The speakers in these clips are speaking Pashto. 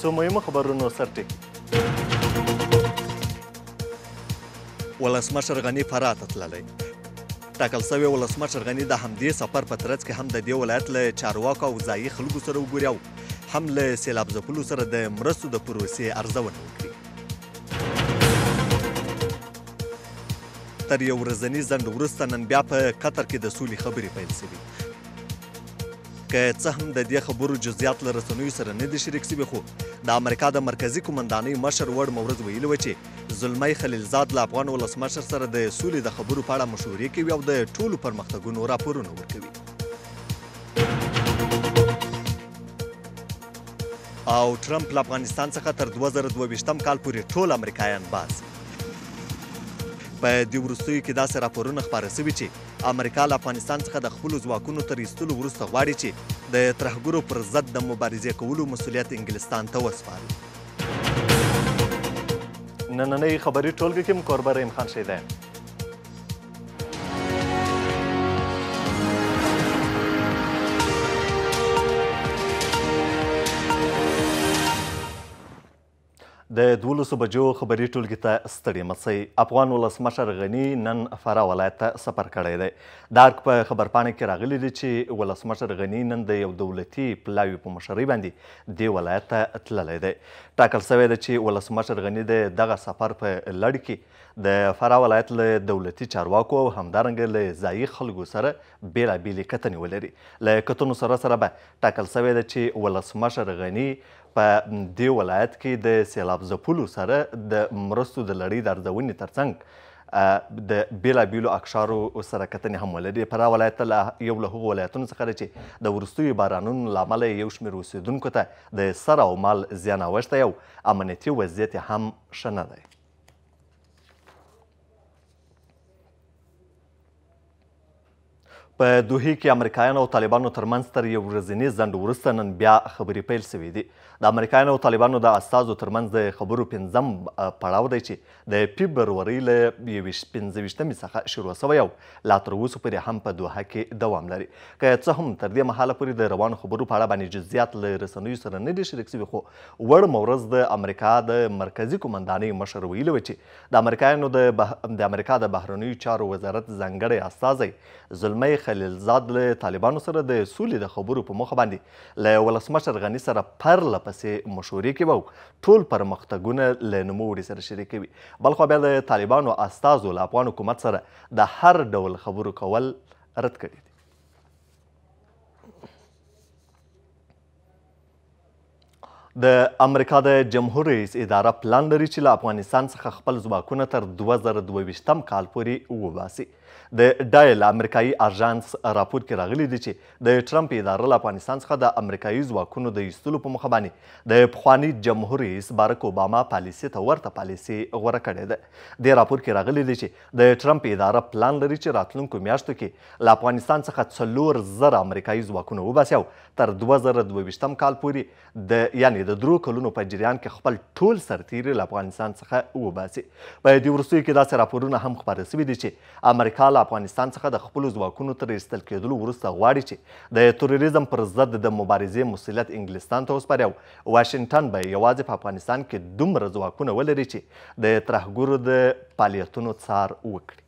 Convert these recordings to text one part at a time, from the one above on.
څو مهمه خبرونو سرټکی ولسمشر غنی فرات تللی ټاکل سوی ولسمشر غنی د همدې سفر په ترڅ کې هم د دې ولایت له چارواکو او ځایي خلکو سره وګوري او هم له سیلاب ځپلو سره د مرستو د پروسې ارزونه وکړي تر یو ورځنی ځنډ وروسته نن بیا په قطر کې د سولې خبرې پیل شوې که څه هم د دې خبرو جزئیات له رسنیو سره نه دي شریک سوي خو د امریکا د مرکزي قمندانۍ مشر وړ مورز ویلي و چې زلمی خلیلزاد له افغان ولسمشر سره د سولې د خبرو په اړه مشورې کوي او د ټولو پرمختګونو راپورونه ورکوي او ټرمپ له افغانستان څخه تر 2022م کال پورې ټول امریکایان باز په دې وروستیو کې داسې راپورونه خپاره سوي چې امریکا له افغانستان څخه د خپلو ځواکونو تر ایستلو وروسته غواړي چې د ترهګرو پر ضد د مبارزې کولو مسولیت انګلستان ته وسپاري نننۍ خبري ټولګه کې مکوربر امخان شیدان د 12 بجو خبري ټولګي ته ستړي مڅي افغان ولسمشر غنی نن فرا ولایت ته سفر کړی دی دارک په پا خبرپاڼه کې راغلی دی چې ولسمشر غنی نن د یو دولتي پلاوي په مشرۍ باندې دی ولایت ته تللی دی ټاکل سوی دی چې ولسمشر غنی د دغه سفر په لړ کې د فرا ولایت له دولتي چارواکو او همدارنګه له ځایي خلکو سره بیلابیلې کتنې ولري له کتنو سره سره به ټاکل سوی دی چې ولسمشر غنی په دې ولایت کې د سیلاب ځپلو سره د مرستو د لړۍ د ارزونې ترڅنګ د بېلابېلو اقشارو سره کتنې هم ولري په دا ولایت یو له هغو ولایتونو څخه دی چې د وروستیو بارانونو له امله یو شمېر اوسېدونکو ته د سر او مال زیان اوښتی او امنیتي وضعیت هم ښه نه دی په دوحې کې امریکایانو او طالبانو ترمنځ تر یو ورځني ځنډ وروسته نن بیا خبرې پیل سوي دي د امریکایانو او طالبانو د استازو ترمنځ د خبرو پنځم پړاو دی چې د فبرورۍ له پنځه ویشتمې څخه شروع سوی او لا تر اوسه پورې هم په دوحه کې دوام لري که څه هم تر دې مهاله پورې د روانو خبرو په اړه باندې جزیات له رسنیو سره نه دي شریک سوي خو وړ مورز د امریکا د مرکزي قمندانۍ مشر ویلي و چې د امریکایانو د امریکا د بهرنیو چارو وزارت ځانګړی استازی زلمی خیر خلیل زاد له طالبانو سره د سولې د خبرو په مخه باندې له ولسمشر غني سره پرله پسې مشورې کوي ټول پرمختګونه له نوموړي سره شریکوي بلخو بیا د طالبانو استازو له افغان حکومت سره د هر ډول خبرو کول رد کړي دي د امریکا د جمهور رئیس اداره پلان لري چې له افغانستان څخه خپل ځواکونه تر 2022م کال پورې وباسي د ډایل امریکایي ارژانس راپور کې راغلی دی چې د ټرمپ اداره له افغانستان څخه د امریکایي ځواکونو د ایستلو په مخه باندې د پخواني جمهور رئیس بارک اوباما پالیسي ته ورته پالیسي غوره کړې ده دې راپور کې راغلی دی چې د ټرمپ اداره پلان لري چې راتلونکو میاشتو کې له افغانستان څخه څلور زره امریکایي ځواکونه وباسي او تر 2022م کال پورې د یعنی د درو کلونو په جریان کې خپل ټول سرتیري له افغانستان څخه وباسي په دې وروستیو کې داسې راپورونه هم خپاره سوي دي چې امریکا له افغانستان څخه د خپلو ځواکونو تر ایستل کېدلو وروسته غواړي چې د تروریزم پر ضد د مبارزې مسولیت انګلستان ته وسپاري او واشنګټن به یوازې په افغانستان کې دومره ځواکونه ولري چې د ترهګرو د فعالیتونو څار وکړي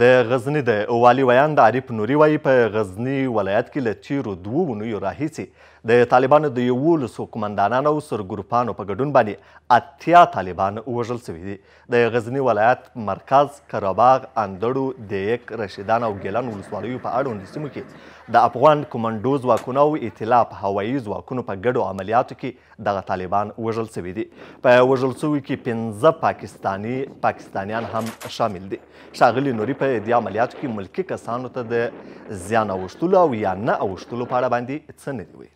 د غزنی د والي ویاند عارف نوري وایي په غزنی ولایت کې له تیرو دوو اونیو راهیسې د طالبانو د یولسو قمندانانو او سرګروپانو په ګډون باندې اتیا طالبان وژل سوي دي د غزنی ولایت مرکز قرهباغ اندړو دیک رشیدان او ګیلان ولسوالیو په اړوندو سیمو کې د افغان کمانډو ځواکونو او ائتلاف هوایي ځواکونو په ګډو عملیاتو کې دغه طالبان وژل سوي دي په وژل سوي کې پنځه پاکستانی پاکستانیان هم شامل دي ښاغلي نوري په دې عملیاتو کې ملکی کسانو ته د زیان اوښتلو او یا نه اوښتلو په اړه باندې څه نه دي ویلي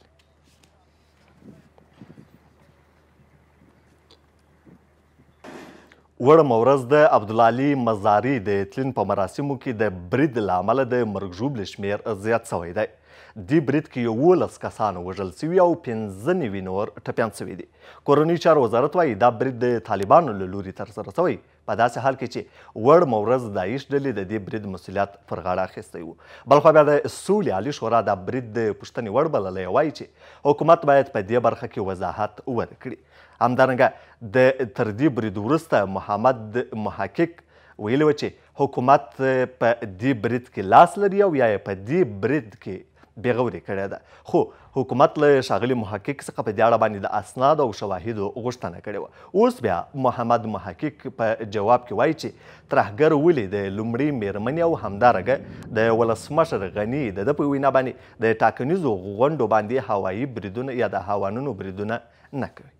وړه مورز د عبدالعلي مزاري د تلین په مراسمو کې د برید له امله د مرګژوب له شمیر زیات سوی دی دې برید کې یولس کسان وژل سوي او پنځه نوي نور ټپیان سوي دي کورني چارو وزارت وایي دا برید د طالبانو له لوري ترسره سوی په داسې حال کې چې وړ مورز داعش ډلې د دې برید مسؤلیت پر غاړه اخیستی و بلخوا بیا د سولې علي شورا دا برید د پوښتنې وړ بللی وایي چې حکومت باید په دې برخه کې وضاحت ورکړي همدارنګه د تر دې برید وروسته محمد محقق ویلي و چې حکومت په دې برید کې لاس لري او یا په دې برید کې بېغوري کړې ده خو حکومت له ښاغلي محقق څخه په دې اړه باندې د اسناد او شواهدو غوښتنه کړې وه اوس بیا محمد محقق په جواب کې وایي چې ترهګر ولې د لومړۍ میرمنې او همدارنګه د ولسمشر غني د ده په وینا باندې د ټاکنیزو غونډو باندې هوایي بریدونه یا د هوانونو بریدونه نه کوي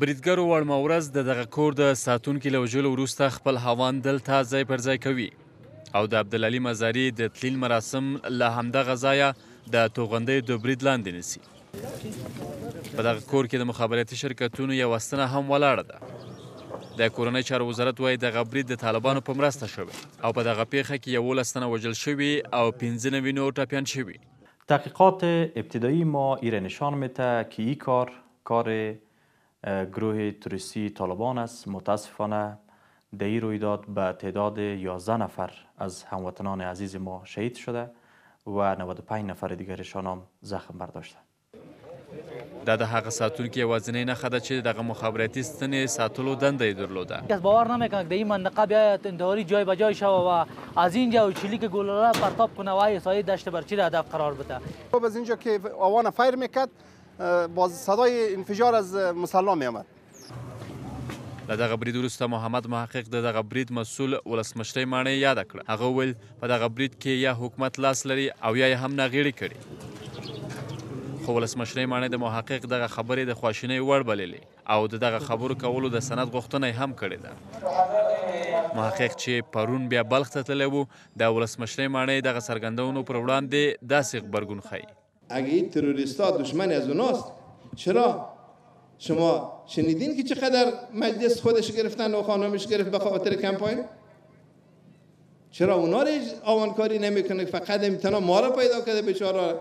بریدګرو وړمه ورځ د دغه کور د ساتونکي له وژلو وروسته خپل هاوان دلته ځای پر ځای کوي او د عبدالعلي مزاري د تلین مراسم له همدغه ځایه د توغندۍ د برید لاندې نیسي په دغه کور کې د مخابراتي شرکتونو یو ستنه هم ولاړه ده د کورنۍ چارو وزارت وایي دغه برید د طالبانو په مرسته شوی او په دغه پیښه کې یولس تنه وژل شوي او پنځه نوي نور ټپیان شوي تحقیقات ابتدایی ما ایره نشان میده که این کار کار گروه توریسی طالبان است متاسفانه در این رویداد به تعداد 11 نفر از هموطنان عزیز ما شهید شده و 95 نفر دیگرشان هم زخم برداشتند در حق ترکیه که وزنه نخده چه چې دغه مخابراتی ستنې ساتلو دنده درلوده کس باور نمیکنه که در این منطقه بیاید انتحاری جای به جای شوه و از اینجا و چلی که گلوله پرتاب کنه و اسرائیل دشت برچی را هدف قرار بده خب، از اینجا که آوان فایر میکد باز صدای انفجار از مسلا می آمد له دغه برید وروسته محمد محقق د دغه برید مسول ولسمشرۍ ماڼۍ یاده کړه هغه وویل په دغه برید کې یا حکومت لاس لري او یا یې هم ناغېړي کړي خو ولسمشرۍ ماڼۍ د محقق دغه خبرې د خواشینۍ وړ بللې او د دغه خبرو کولو د سند غوښتنه هم کړې ده محقق چې پرون بیا بلخ ته تللی و د ولسمشرۍ ماڼۍ دغه څرګندونو پر وړاندې داسې غبرګون ښیي اگه این ها دشمن از اوناست چرا شما شنیدین که چقدر مجلس خودش گرفتن و خانمش گرفت به خاطر کمپاین چرا اونا رو آوانکاری نمیکنه فقط امتنا ما رو پیدا کرده بیچاره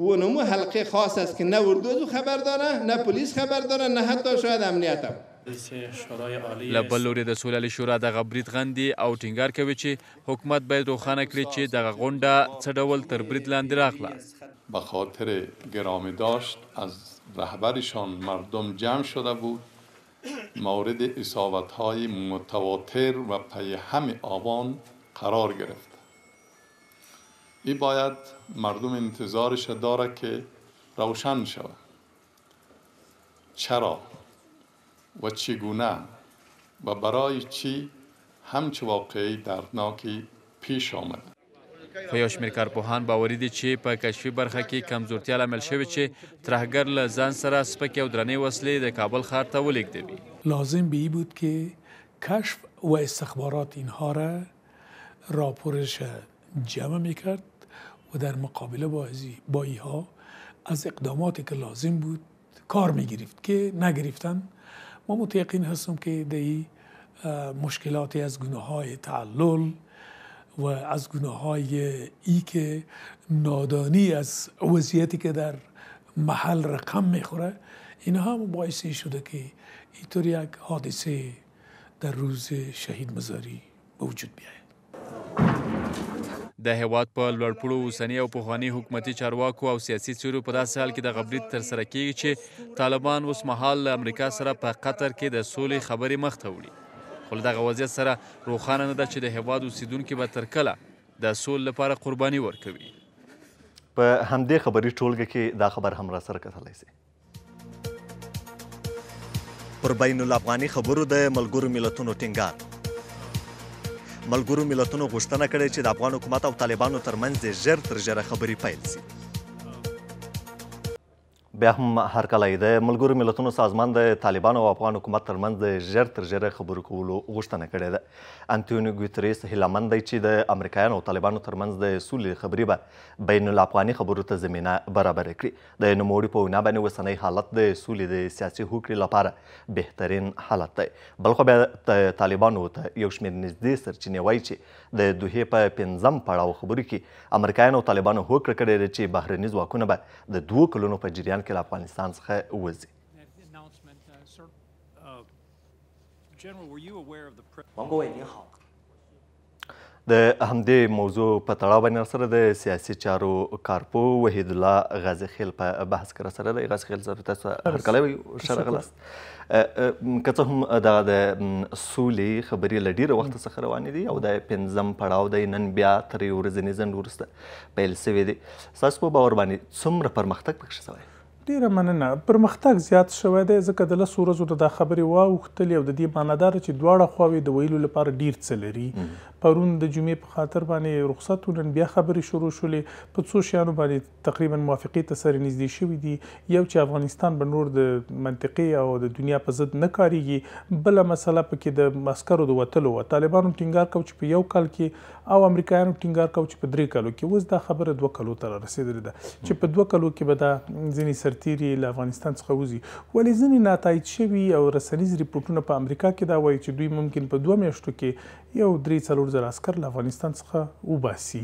و نمو حلقه خاص است که نه اردو خبر داره نه پلیس خبر داره نه حتی شاید امنیتم لبل لوري د سولالي شورا دغه برید غندي او ټینګار کوي چې حکومت باید روښانه کړي چې دغه غونډه څه ډول تر برید لاندې راغله به خاطر گرامی داشت از رهبرشان مردم جمع شده بود مورد اصابت های متواتر و پی همه آوان قرار گرفت این باید مردم انتظارش داره که روشن شود چرا و چگونه و برای چی همچه واقعی دردناکی پیش آمده خیاش میرکارپوهان باوري دي چې په کشفي برخه کې کمزورتیا لامل شوی چې ترهګر له ځان سره سپکې او درنې وسلې د کابل ښار ته ولېږدوي لازم به بود که کشف و استخبارات اینها را راپورش جمع میکرد و در مقابله با, با ایها از اقداماتی که لازم بود کار میگرفت که نگرفتن ما متقین هستم که دی مشکلاتی از گناه های تعلل و از گناه های ای که نادانی از وضعیتی که در محل رقم میخوره این هم باعثی شده که اینطور یک حادثه در روز شهید مزاری به وجود بیاید د هیواد په لوړپوړو اوسنی او پخوانی حکومتي چارواکو او سیاسي څیرو په داسې حال کې د غبرید ترسره کیږي چې طالبان اوس مهال له امریکا سره په قطر کې د سولې خبرې مخ ته وړي خو له دغه وضعیت سره روښانه نه ده چې د هیواد اوسیدونکي به تر کله د سولې لپاره قرباني ورکوي په همدې خبري ټولګه کې دا خبر هم را سره کتلی سي پر بین الافغاني خبرو د ملګرو ملتونو ټینګار ملګرو ملتونو غوښتنه کړې چې د افغان حکومت او طالبانو ترمنځ ژر تر ژره خبرې پیل شي بیا هم هرکلی د ملګرو ملتونو سازمان د طالبانو او افغان حکومت ترمنځ د ژر تر ژره خبرو کولو غوښتنه کړې ده انټونیو ګوتریس هیلهمند دی چې د امریکایانو او طالبانو ترمنځ د سولې خبرې به بین الافغاني خبرو ته زمینه برابره کړي د نوموړي په وینا باندې اوسنی حالت د سولې د سیاسي هوکړې لپاره بهترین حالت دی بلخو بیا طالبانو ته یو شمېر نږدې سرچینې وایي چې د دوهې په پنځم پړاو خبرو کې امریکایانو او طالبانو هوکړه کړې ده چې بهرني ځواکونه به د دوو کلونو په جریان کې له افغانستان څخه وځي uh, uh, General, were you aware of the... 王国伟，您好。د همدې موضوع په تړاو باندې سره د سیاسي چارو کارپو وحید الله غازی خیل په بحث کې سره دی غازی خیل صاحب تاسو هرکلی شرغلاست که څه هم دغه د سولې خبرې له ډېره وخته څخه روانې دي او دا پنځم پړاو دی نن بیا تر یو ورځني ځنډ وروسته پیل سوی دی ستاسو په باور باندې څومره پرمختګ پکښې سوی ډیره مننه پرمختګ زیات شوی دی ځکه د لسو ورځو د دا خبرې واوښتلې او د دې معنی داره چې دواړه خواوې د ویلو لپاره ډیر څه لري پرون د جمعې په خاطر باندې رخصت و نن بیا خبرې شروع شولې په څو شیانو باندې تقریبا موافقې ته سره نږدې شوي دي یو چې افغانستان به نور د منطقې او د دنیا په ضد نه کاریږي بله مسله پکې د عسکرو د وتلو وه طالبانو ټینګار کو چې په یو کال کې او امریکایانو ټینګار کو چې په درې کالو کې اوس دا خبره دوه کالو ته رسیدلې ده چې په دوه کالو کې به دا ځینې سر سرتیري له افغانستان څخه وځي ولې ځینې ناتایید شوي او رسنیز ریپورټونه په امریکا کې دا وایي چې دوی ممکن په دوه میاشتو کې یو درې څلور زره عسکر له افغانستان څخه وباسي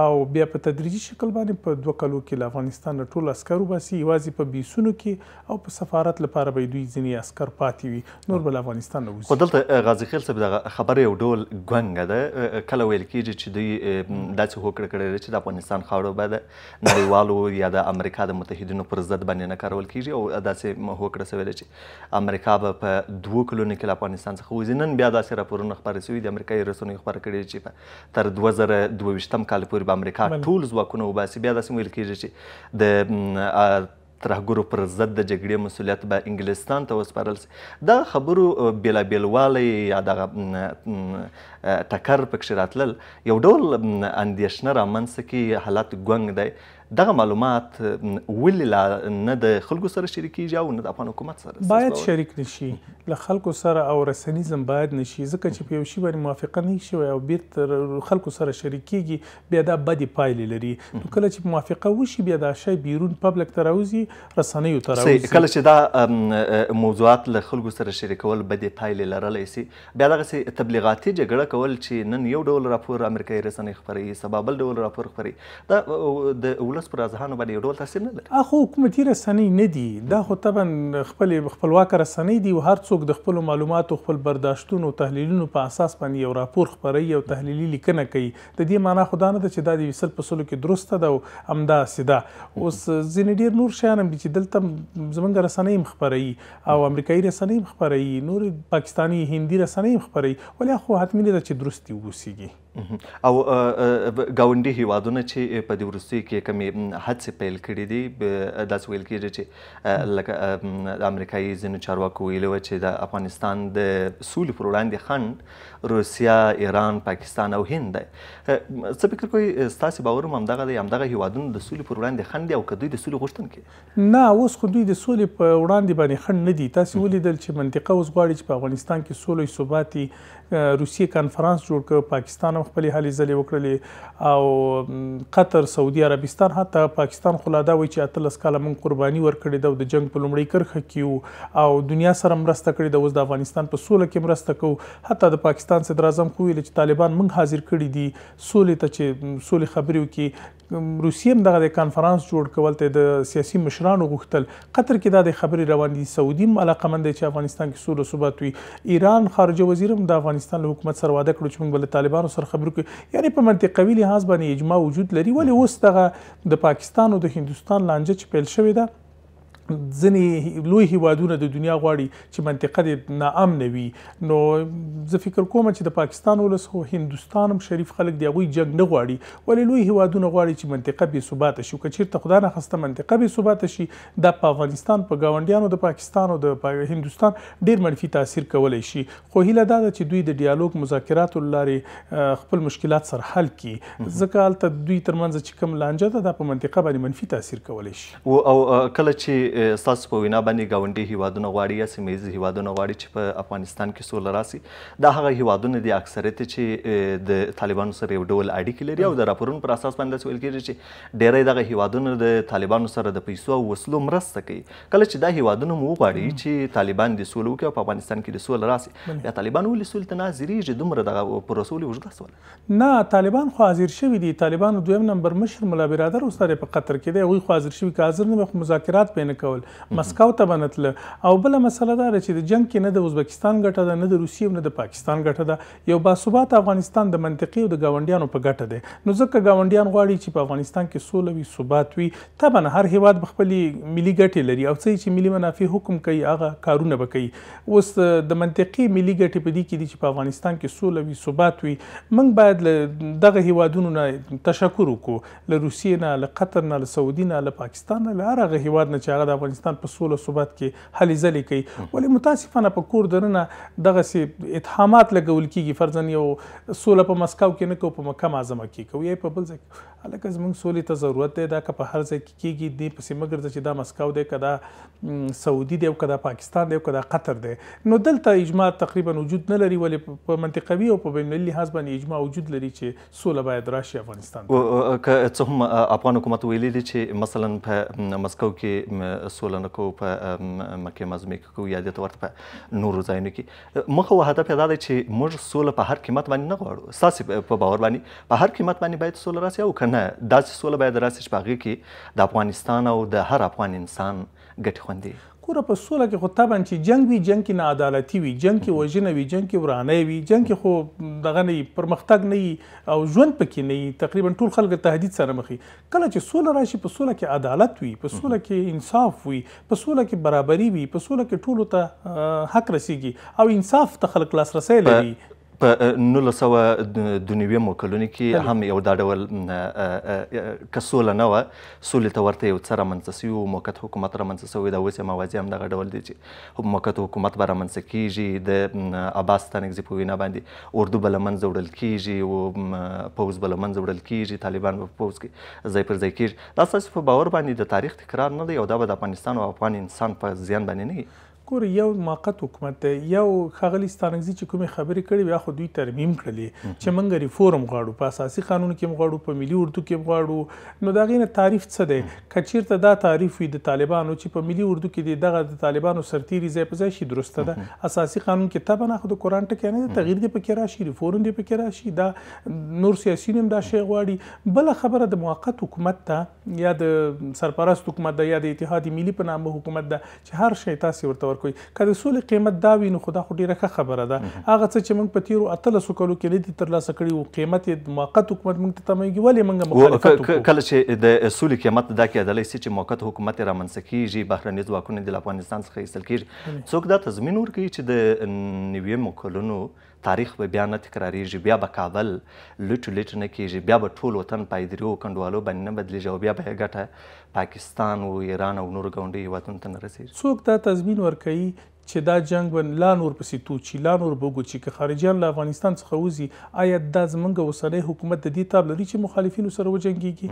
او بیا په تدریجي شکل باندې په دوه کلو کې له افغانستان ټول عسکر وباسي یوازې په بیسونو کې او په سفارت لپاره به دوی ځینې عسکر پاتې وي نور به له افغانستان نه وځي خو دلته غازي خیل صاحب دغه خبره یو ډول ګونګه ده کله ویل کېږي چې دوی داسې هوکړه کړې ده چې د افغانستان خاوره به د نړیوالو یا د امریکا د متحدینو پر ضد باندې نه کارول کیږي او داسې هوکړه سوې ده چې امریکا به په دوو کلونو کې له افغانستان څخه وځي نن بیا داسې راپورونه خپاره سوي دي امریکایي رسنیو خپاره کړې چې تر دوه زره دوه ویشتم کال پورې به امریکا ټول ځواکونه وباسي بیا داسې ویل کیږي چې د ترهګرو پر ضد د جګړې مسولیت به انګلستان ته وسپارل سي دا خبرو بېلابېلوالی یا دغه ټکر پکښې راتلل یو ډول اندېښنه رامنځته کړي حالت ګونګ دی دغه معلومات ولې نه د خلکو سره شریکیږي او نه د افغان حکومت سره باید شریک نشي له خلکو سره او رسنیزم باید نشي ځکه چې په یو شی باندې موافقه نه شي او بیرته خلکو سره شریکیږي بیا دا بدی پایلې لري نو کله چې موافقه وشي بیا دا شی بیرون پبلک ته راوځي رسنیو ته راوځي کله چې دا موضوعات له خلکو سره شریکول بدی پایلې لرلی سي بیا دغسې تبلیغاتي جګړه کول چې نن یو ډول راپور امریکایي رسنۍ خپروي سبا بل ډول راپور خپروي دا د ولس ولس پر ازهانو باندې یو ډول تاثیر نه لري خو حکومتي رسنۍ نه دي دا خو طبعا خپل خپلواک رسنۍ دي او هر څوک د خپل معلوماتو خپل برداشتونو او تحلیلونو په اساس باندې یو راپور خپروي او تحلیلي لیکنه کوي د دې معنی خو دا نه ده چې دا د سل په سلو کې درسته ده او همدا سیده اوس ځینې ډېر نور شیان هم دي چې دلته زمونږ رسنۍ هم خپروي او امریکایي رسنۍ هم خپروي نور پاکستانی هندي رسنۍ هم خپروي ولې خو حتمي نه ده چې درستي ووسیږي او گاونډي هیوادونه چې په دې وروستیو کې کمې هڅې پیل کړې دي داسې ویل کېږي چې لکه د امریکایي ځینو چارواکو ویلي وه چې د افغانستان د سولې پر وړاندې خنډ روسیا ایران پاکستان او هند دی څه فکر کوئ ستاسې باور هم همدغه دی همدغه هیوادونه د سولې پر وړاندې خنډ دي او که دوی د سولې غوښتن کوي نه اوس خو دوی د سولې په وړاندې باندې خنډ نه دي تاسې ولیدل چې منطقه اوس غواړي چې په افغانستان کې سولې ثباتي روسیې کانفرنس جوړ کړ پاکستان هم خپل حالې ځلې وکړلې او قطر سعودي عربستان حتی پاکستان خو لا دا وایي چې اتلس کاله موږ قرباني ورکړې ده د جنگ په لومړۍ کرښه کې او دنیا سره مرسته کړې ده اوس د افغانستان په سوله کې مرسته کوو حتی د پاکستان صدر اعظم خو ویل چې طالبان موږ حاضر کړي دي سولې ته چې سولې خبرې وکړي روسیې هم دغه کانفرنس جوړ کول ته د سیاسي مشرانو غوښتل قطر کې د خبرې روان دي سعودي هم علاقه مند چې افغانستان کې سوله ثبات وي ایران خارجه وزیر هم د افغانستان افغانستان له حکومت سره وعده کړو چې موږ به طالبانو سره خبرې کوو یعنی په منطقوي لحاظ باندې اجماع وجود لري ولی اوس دغه د پاکستان او د هندستان لانجه چې پیل شوې ده ځنې لوی هیوادونه د دنیا غواړي چې منطقه د ناامن وي نو زه فکر کوم چې د پاکستان ولس هو هندستان هم شریف خلک دی غوي جنگ نه غواړي ولی لوی هیوادونه غواړي چې منطقه به ثبات شي کچیر ته خدای نه خسته منطقه به ثبات شي د افغانستان په گاونډیانو د پاکستان او د هندستان ډیر منفي تاثیر کولای شي خو هیله دا ده چې دوی د ډیالوګ مذاکرات لارې خپل مشکلات سره حل کړي ځکه البته دوی ترمنځ چې کوم لانجه ده د په منطقه باندې منفي تاثیر کولای شي او کله چې چې ستاسو په وینا باندې ګاونډي هیوادونه غواړي یا سیمهیز هیوادونه غواړي چې په افغانستان کې سوله راسي دا هغه هیوادونه دي اکثریت چې د طالبانو سره یو ډول اړیکې لري او د راپورونو پر اساس باندې داسې ویل کېږي چې ډیری دغه هیوادونه د طالبانو سره د پیسو او وسلو مرسته کوي کله چې دا هیوادونه مو وغواړي چې طالبان د سولو کې او په افغانستان کې د سولې راسي یا طالبان ولې سولې ته نه حاضرېږي دومره دغه پروسه ولې اوږده سوله نه طالبان خو حاضر شوي دي طالبانو دویم نمبر مشر ملا برادر اوس په قطر کې دی هغوی خو حاضر شوي که حاضر نه وي خو مذاکرات به یې نه کول مسکو ته بنتله او بل مسله دا چې د جنگ کې نه د ازبکستان ګټه ده نه د روسیې نه د پاکستان ګټه ده یو باثبات افغانستان د منطقي او د گاونډیانو په ګټه ده نو ځکه گاونډیان غواړي چې په افغانستان کې سوله وي ثبات وي طبعا هر هیواد خپل ملي ګټې لري او څه چې ملي منافع حکم کوي هغه کارونه وکړي اوس د منطقي ملي ګټې په دې کې دي چې په افغانستان کې سوله وي ثبات وي موږ باید دغه هیوادونو نه تشکر وکړو له روسیې نه له قطر نه له سعودي نه له پاکستان نه له هر هغه هیواد نه چې هغه د د افغانستان په سوله ثبات کې هلې ځلې کوي ولې متاسفانه په کور دننه دغسې اتهامات لګول کېږي فرضاً یو سوله په مسکو کې نه کوو په مکه معظمه کې کوو یا په بل ځای هلکه زموږ سولې ته ضرورت دی دا که په هر ځای کې کېږي دې پسې مه ګرځه چې دا مسکو دی که دا سعودي دی او که دا پاکستان دی او که دا قطر دی نو دلته اجماع تقریبا وجود نه لري ولې په منطقوي او په بین المللي لحاظ باندې اجماع وجود لري چې سوله باید راشي افغانستان که څه هم افغان حکومت ویلي دي چې مثلا په مسکو کې سولنکو په مکه مزمکه کو یا د تورته په نورو ځایونو کې مخه او هدف دا دی چې موږ سوله په هر قیمت باندې نه غواړو ساسې په باور باندې په هر قیمت باندې باید سوله راسي او کنه داسې سوله باید راسي چې په هغه کې د افغانستان او د هر افغان انسان ګټ خوندي ګوره په سوله کې خو طبعا چې جنگ وي جنگ کې ناعدالتي وي جنگ کې وژنه وي جنگ کې ورانۍ وي جنگ کې خو دغه نه پرمختګ نه او ژوند پکې نه تقریبا ټول خلک تهدید سره مخ کله چې سوله راشي په سوله کې عدالت وي په سوله کې انصاف وي په سوله کې برابري وي په سوله کې ټولو ته حق رسیږي او انصاف ته خلک لاسرسی لري په 1992 کلونو کې هم یو دا ډول کسوله نه و سولې ته ورته یو څه رامنځته سوي و موقت حکومت رامنځته سوی دا اوس یې موازی هم دغه ډول دی چې موقت حکومت به رامنځته کیږي د عباس تنګزي په وینا باندې اردو به له منځه وړل کیږي او پوځ به له منځه وړل کیږي طالبان به پوځ کې ځای پر ځای کیږي دا ستاسو په باور باندې د تاریخ تکرار نه دی او دا به د افغانستان او افغان انسان په زیان باندې نه ګور یو موقت حکومت دی یو خغلی ستانګزي چې کومه خبرې کړې بیا خو دوی ترمیم کړلې چې موږ ریفورم غواړو په اساسي قانون کې مغواړو په ملي اردو کې مغواړو نو دا غینه تعریف څه دی کچیر ته دا تعریف وي د طالبانو چې په ملي اردو کې دغه د طالبانو سرتیري ځای په ځای شي درسته ده اساسي قانون کې تبه نه خو د قران ټکی نه تغییر دی پکې راشي ریفورم دی پکې راشي دا نور سیاسي نیم دا شی غواړي بل خبره د موقت حکومت ته یا د سرپرست حکومت یا د اتحاد ملي په نامه حکومت ده چې هر شی تاسو ورته ورکوي که د سولې قیمت دا وي نو خو دا خو ډېره ښه خبره ده هغه څه چې موږ په تیرو اتلسو کلو کې نه دي ترلاسه کړي وو قیمت یې موقت حکومت موږ ته تمایږي ولې موږ مخالفت وکړو کله چې د سولې قیمت دا کېدلی سي چې موقت حکومت یې رامنځته کیږي بهرني ځواکونه د افغانستان څخه ایستل کیږي څوک دا تضمین ورکوي چې د نویمو کلونو تاریخ به بیا نه تکراریږي بیا به کابل لټ لټ نه کیږي بیا به ټول وطن پایدریو کندوالو باندې نه بدلیږي او بیا به ګټه پاکستان او ایران او نور غونډي هیوادونو ته رسیږي څوک دا تضمین ورکوي چې دا جنگ ون لا نور پسې تو چې لا نور بوګو چې که خارجيان له افغانستان څخه وځي آیا دا زمونږ وسره حکومت د دې تاب لري چې مخالفینو سره وجنګيږي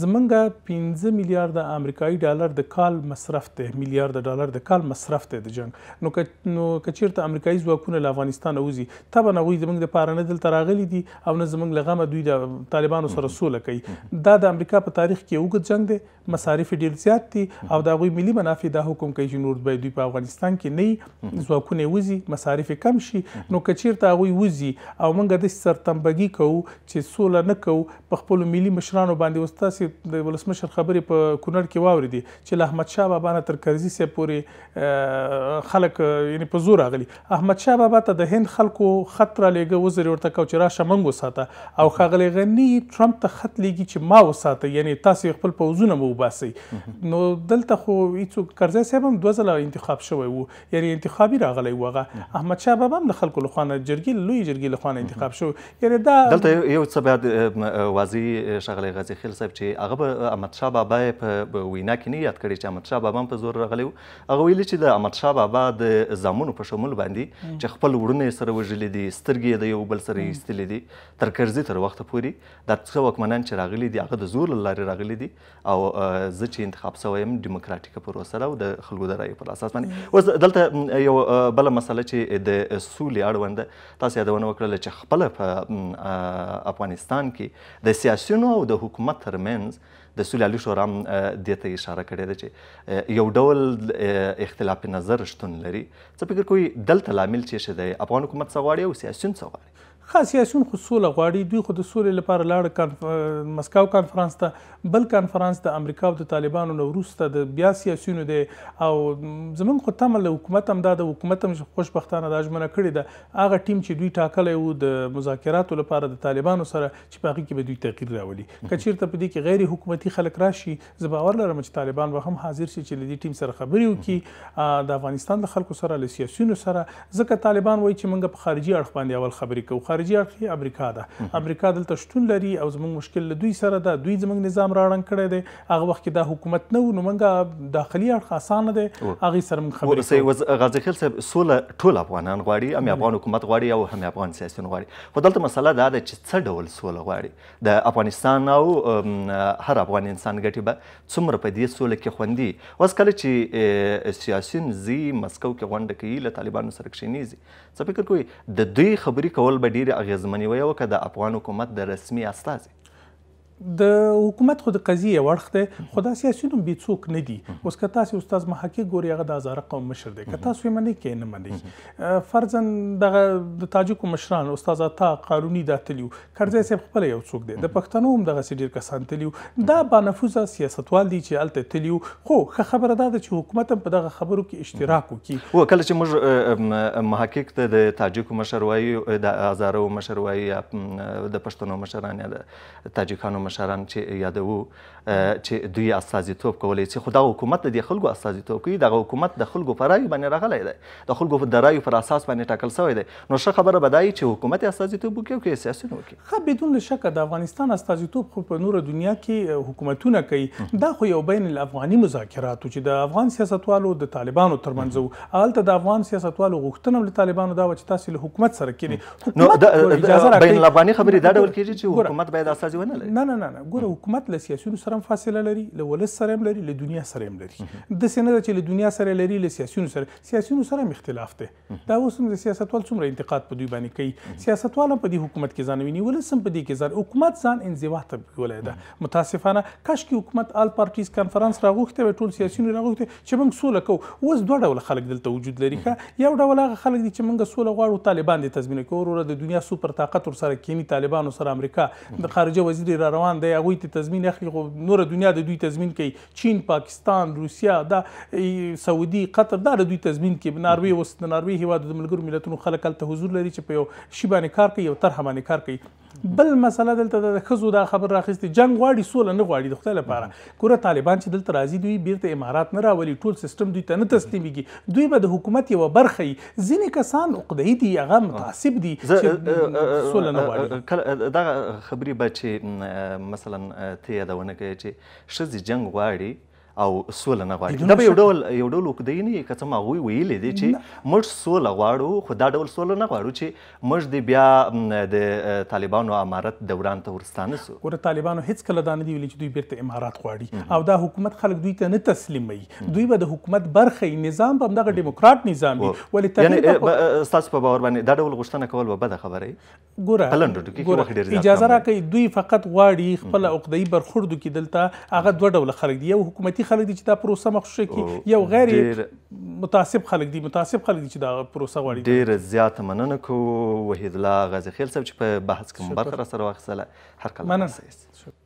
زمونږ 15 میلیارډ امریکایي ډالر د کال مصرف دی میلیارډ ډالر د کال مصرف دی د جنگ نو نو کچیرته امریکایي ځواکونه له افغانستان اوزي تبه نه غوي زمونږ د پاره نه دلته راغلي دي او نه زمونږ لغمه دوی د طالبانو سره سوله کوي دا د امریکا په تاریخ کې وګت جنگ دی مصارف ډیر زیات دي او دا غوي ملي منافع د حکم کوي چې نور دوی په افغانستان کې نه ځواکونه وزي مصارف کم شي نو کچیرته غوي وزي او موږ د سرتمبګي کوو چې سوله نه کوو په خپل ملي مشرانو باندې وستاسي تاسې د ولسمشر خبرې په کونړ کې واورېدې چې له احمدشاه بابا نه تر کرزي صاحب پورې خلک یعنې په زور راغلي احمدشاه بابا ته د هند خلکو خط رالیږه وزیر ورته کو چې راشه موږ وساته او ښاغلی غني ټرمپ ته خط لیږي چې ما وساته یعنې تاسې خپل پوځونه مو وباسئ نو دلته خو هیڅوک کرزی صاحب هم دوه ځله انتخاب شوی و یعنې انتخابي راغلی و هغه احمدشاه بابا هم د خلکو له خوا نه جرګې لوی جرګې له خوا نه انتخاب شو یعنې دا دلته یو څه باید واضح ښاغلی غازي خیل صاحب چې هغه به احمدشاه بابا په وینا کې نه یاد کړی چې احمدشاه بابا هم په زور راغلی وو هغه ویلي چې د احمدشاه بابا د زامنو په شمول باندې چې خپل وړونه یې سره وژلي دي سترګې یې د یو بل سره ایستلې دي تر کرزي تر وخته پورې دا څه واکمنان چې راغلي دي هغه د زور له لارې راغلي دي او زه چې انتخاب سوی یم ډیموکراټیکه پروسه ده او د خلکو د رایې پر اساس باندې اوس دلته یو بله مسله چې د سولې اړوند تاسو یادونه وکړله چې خپله په افغانستان کې د سیاسیونو او د حکومت ترمن کنفرنس د سولې علي شورا هم دې ته اشاره کړې ده چې یو ډول اختلاف نظر شتون لري څه فکر کوئ دلته لامل څه شی دی افغان حکومت څه غواړي او سیاسیون څه غواړي خاص سیاسيون خو سوله غواړي دوی خو د سولې لپاره لاړ کانف... مسکو کانفرنس ته بل کانفرنس د امریکا او د طالبانو نه وروسته د بیا سیاسيونو دی او زمونږ خو تمه له حکومت هم دا د حکومت هم خوشبختانه دا ژمنه کړې ده هغه ټیم چې دوی ټاکلی وو د مذاکراتو لپاره د طالبانو سره چې په هغې کې به دوی تغییر راولي که چېرته په دې کې غیر حکومتي خلک راشي زه باور لرم چې طالبان به هم حاضر شي چې له دې ټیم سره خبرې وکړي د افغانستان د خلکو سره له سیاسيونو سره ځکه طالبان وایي چې موږ په خارجي اړخ باندې اول خبرې کوو خارجي اړخ امریکا ده امریکا دلته شتون لري او زموږ مشکل له دوی سره ده دوی زموږ نظام راړنګ کړی دی هغه وخت کې دا حکومت نه و نو موږ داخلي اړخ اسانه دی هغه سره موږ خبرې غازی خیل صاحب سوله ټول افغانان غواړي هم افغان حکومت غواړي او هم افغان سیاسيون غواړي خو دلته مسله دا ده چې څه ډول سوله غواړي د افغانستان او هر افغان انسان ګټي به څومره په دې سوله کې خوندي اوس کله چې سیاسيون زی مسکو کې غونډه کوي له طالبانو سره کښینیږي څه فکر کوي د دوی خبري کول به ډیر ډیره اغیزمنې وي وکړه د افغان حکومت د رسمي استازي د حکومت خو د قضیه ورخ ده خدا سیاسي نوم به څوک نه دي اوس که تاسو استاد محقق ګوري هغه د هزاره قوم مشر دی که تاسو یې منئ کې نه منئ فرضاً دغه د تاجکو مشران استاد عطا قانوني داتلیو کرزی صاحب خپل یو څوک دی د پښتنو هم دغه سیډیر کسان تلیو دا با نفوذه سیاستوال دي چې الته تلیو خو خبره ده چې حکومت هم په دغه خبرو کې اشتراک وکړي هو کله چې موږ محقق ته د تاجکو مشر وایي د هزاره مشر وایي د پښتنو مشران یا د تاجکانو مشر مشران چې یادو چې دوی استازیتوب کولای شي خو دا حکومت د خلکو استازیتوب کوي دغه حکومت د خلکو پر رای باندې راغلی دی د خلکو د رای پر اساس باندې ټاکل شوی دی نو ښه خبره به دا چې حکومت استازیتوب وکړي او که سیاسي نه وکړي خو بدون شک د افغانستان استازیتوب خو په نوره دنیا کې حکومتونه کوي دا خو یو بین الافغاني مذاکراتو چې د افغان سیاستوالو د طالبانو ترمنځ وو هلته د افغان سیاستوالو غوښتنه له طالبانو دا و چې تاسو له حکومت سره کینی حکومت بین الافغاني خبرې دا ډول کیږي چې حکومت باید استازي ونه لري نه نه نه نه ګوره حکومت له سیاسيونو سره هم فاصله لري له ولس سره هم لري له دنیا سره هم لري داسې نه ده چې له دنیا سره لري له سیاسيونو سره سیاسيونو سره هم اختلاف دی دا اوس هم د سیاستوال څومره انتقاد په دوی باندې کوي سیاستوال هم په دې حکومت کې ځان ویني ولس هم په دې کې ځان حکومت ځان انزوا ته بیولی ده متاسفانه کاش کې حکومت آل پارټیز کانفرنس راغوښتی وای ټول سیاسيونو راغوښتی چې موږ سوله کوو اوس دوه ډوله خلک دلته وجود لري ښه یو ډول هغه خلک دي چې موږ سوله غواړو طالبان دې تضمین کوي وروره د دنیا سوپر طاقت ورسره کینی طالبانو سره امریکا د خارجه وزیر را روان روان دی هغوی ته تضمین اخلي خو نوره دنیا د دوی تضمین کوي چین پاکستان روسیا دا سعودي قطر دا د دوی تضمین کوي ناروې اوس د ناروې هېواد د ملګرو ملتونو خلک هلته حضور لري چې په یو شي باندې کار کوي یو طرحه باندې کار کوي بل مسله دلته د ښځو دا خبر راخیستې جنګ غواړي سوله نه غواړي د خدای لپاره ګوره طالبان چې دلته راځي دوی بیرته امارات نه راولي ټول سیستم دوی ته نه تسلیمیږي دوی به د حکومت یوه برخه وي ځینې کسان عقدهیي دي هغه متعصب دي چې سوله نه غواړي دغه خبرې به چې مثلا ته یادونه کوې چې ښځې جنګ غواړي او سوله نه غواړي دا به یو ډول یو ډول وکدینی که څه ما وی ویلې دي چې موږ سوله غواړو خو دا ډول سوله نه غواړو چې موږ د بیا د طالبانو امارت دوران ته ورستانه سو ګوره طالبانو هیڅ کله دا نه دی ویلي چې دوی بیرته امارات غواړي او دا حکومت خلک دوی ته نه تسلیمي دوی به د حکومت برخه نظام به دغه ډیموکرات نظام وي ولی یعنی تاسو په باور باندې دا ډول غوښتنه کول به بده خبره ګوره پلند ټکی کې وخت ډیر اجازه راکړي دوی فقط غواړي خپل عقدې برخورد کې دلته هغه دوه ډول خلک دی یو حکومتي مسلکي خلک دي چې دا پروسه مخشوشه کی یو غیر متاسب خلک دي متاسب خلک دي چې دا پروسه غواړي ډیر زیات مننه کو وحید الله غازی خیل صاحب چې په بحث کې مبارک را سره واخیستله حق الله مننه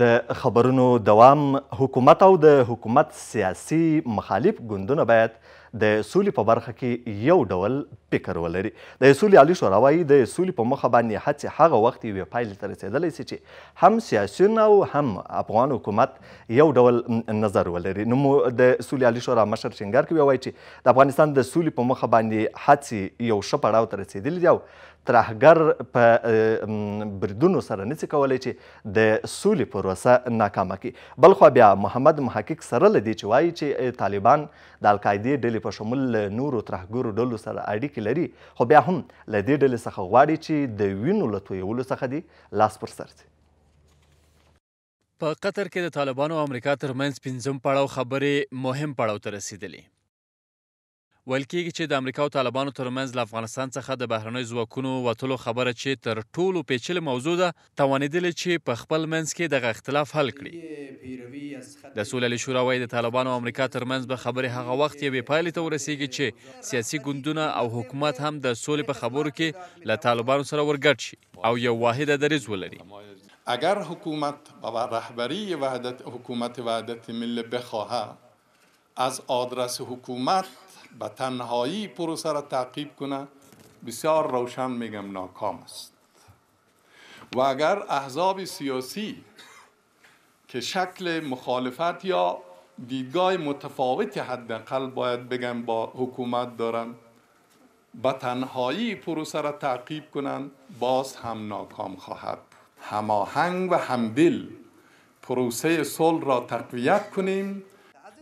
د خبرونو دوام حکومت او د حکومت سیاسي مخالف ګوندونه باید د سولې په برخه کې یو ډول فکر ولري د سولې عالی شورا وایي د سولې په مخه باندې هڅې هغه وخت یوې پایلې ته رسېدلی سي چې هم سیاسیون او هم افغان حکومت یو ډول نظر ولري نو د سولې عالی شورا مشر چنګر کوي وایي چې د افغانستان د سولې په مخه باندې هڅې یو ښه پړاو ته رسېدلي دي او ترهګر په بریدونو سره نسی کولای چې د سولې پروسه ناکامه کړي بل خو بیا محمد محقق سره له دې چې وایي چې طالبان د القاعدې ډلې په شمول له نورو ترهګرو ډلو سره اړیکې لري خو بیا هم له دې ډلې څخه غواړي چې د وینو له تویولو څخه دي لاس پر سر دي په قطر کې د طالبانو او امریکا ترمنځ پنځم پړاو خبرې مهم پړاو ته رسیدلې ویل کېږي چې د امریکا او طالبانو ترمنځ له افغانستان څخه د بهرنیو ځواکونو وتلو خبره چې تر ټولو پیچلې موضوع ده توانېدلې چې په خپل منځ کې دغه اختلاف حل کړي د سولې شورا وایي د طالبانو او امریکا ترمنځ به خبرې هغه وخت یې بې پایلې ته ورسیږي چې سیاسي ګوندونه او حکومت هم د سولې په خبرو کې له طالبانو سره ورګډ شي او یو واحده دریځ ولري اگر حکومت و رهبری وحدت حکومت وحدت ملی بخواهد از آدرس حکومت با تنهایی پروسه را تعقیب کنه بسیار روشن میگم ناکام است و اگر احزاب سیاسی که شکل مخالفت یا دیدگاه متفاوت حداقل باید بگم با حکومت دارن با تنهایی پروسه را تعقیب کنن باز هم ناکام خواهد هماهنگ و همدل پروسه صلح را تقویت کنیم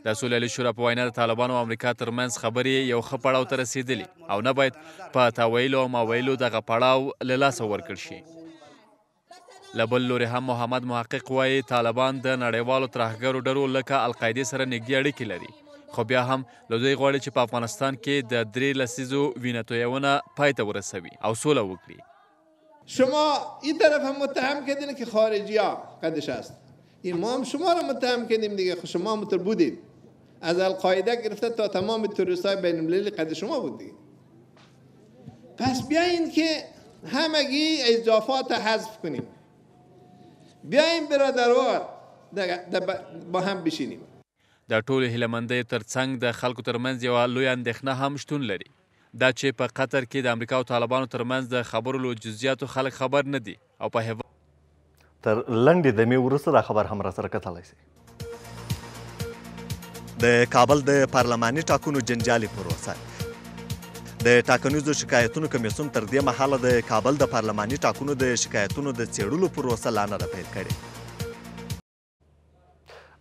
د سولې له شورا په وینا د طالبانو او امریکا ترمنځ خبرې یو ښه پړاو ته رسیدلې او نه باید په تاویلو او ماویلو دغه پړاو له لاسه ورکړ شي له بل لورې هم محمد محقق وایي طالبان د نړیوالو ترهګرو ډلو لکه القاعدې سره نږدې اړیکې لري خو بیا هم له دوی غواړي چې په افغانستان کې د درې لسیزو وینه تویونه پای ته ورسوي او سوله وکړي شما این طرف هم متهم کردین که خارجی ها قدش است این ما هم شما را متهم کردیم دیگه شما متر بودید از القاعده گرفته تا تمام تروریست های بین المللی قد شما بود دیگه پس بیاین که همگی اضافات حذف کنیم بیاین برادران با هم بشینیم د ټولو هلمندۍ ترڅنګ د خلکو ترمنځ یو لوی اندېښنه هم شتون لري دا چې په قطر کې د امریکا او طالبانو ترمنځ د خبرو لو جزئیاتو خلک خبر نه دي او په هوا تر لنډې دمې وروسته دا خبر هم را سره کتلی شي د کابل د پارلماني ټاکنو جنجالي پروسه د ټاکنیزو شکایتونو کمیسیون تر دې مهاله د کابل د پارلماني ټاکنو د شکایتونو د څېړلو پروسه لا نه ده پیل کړې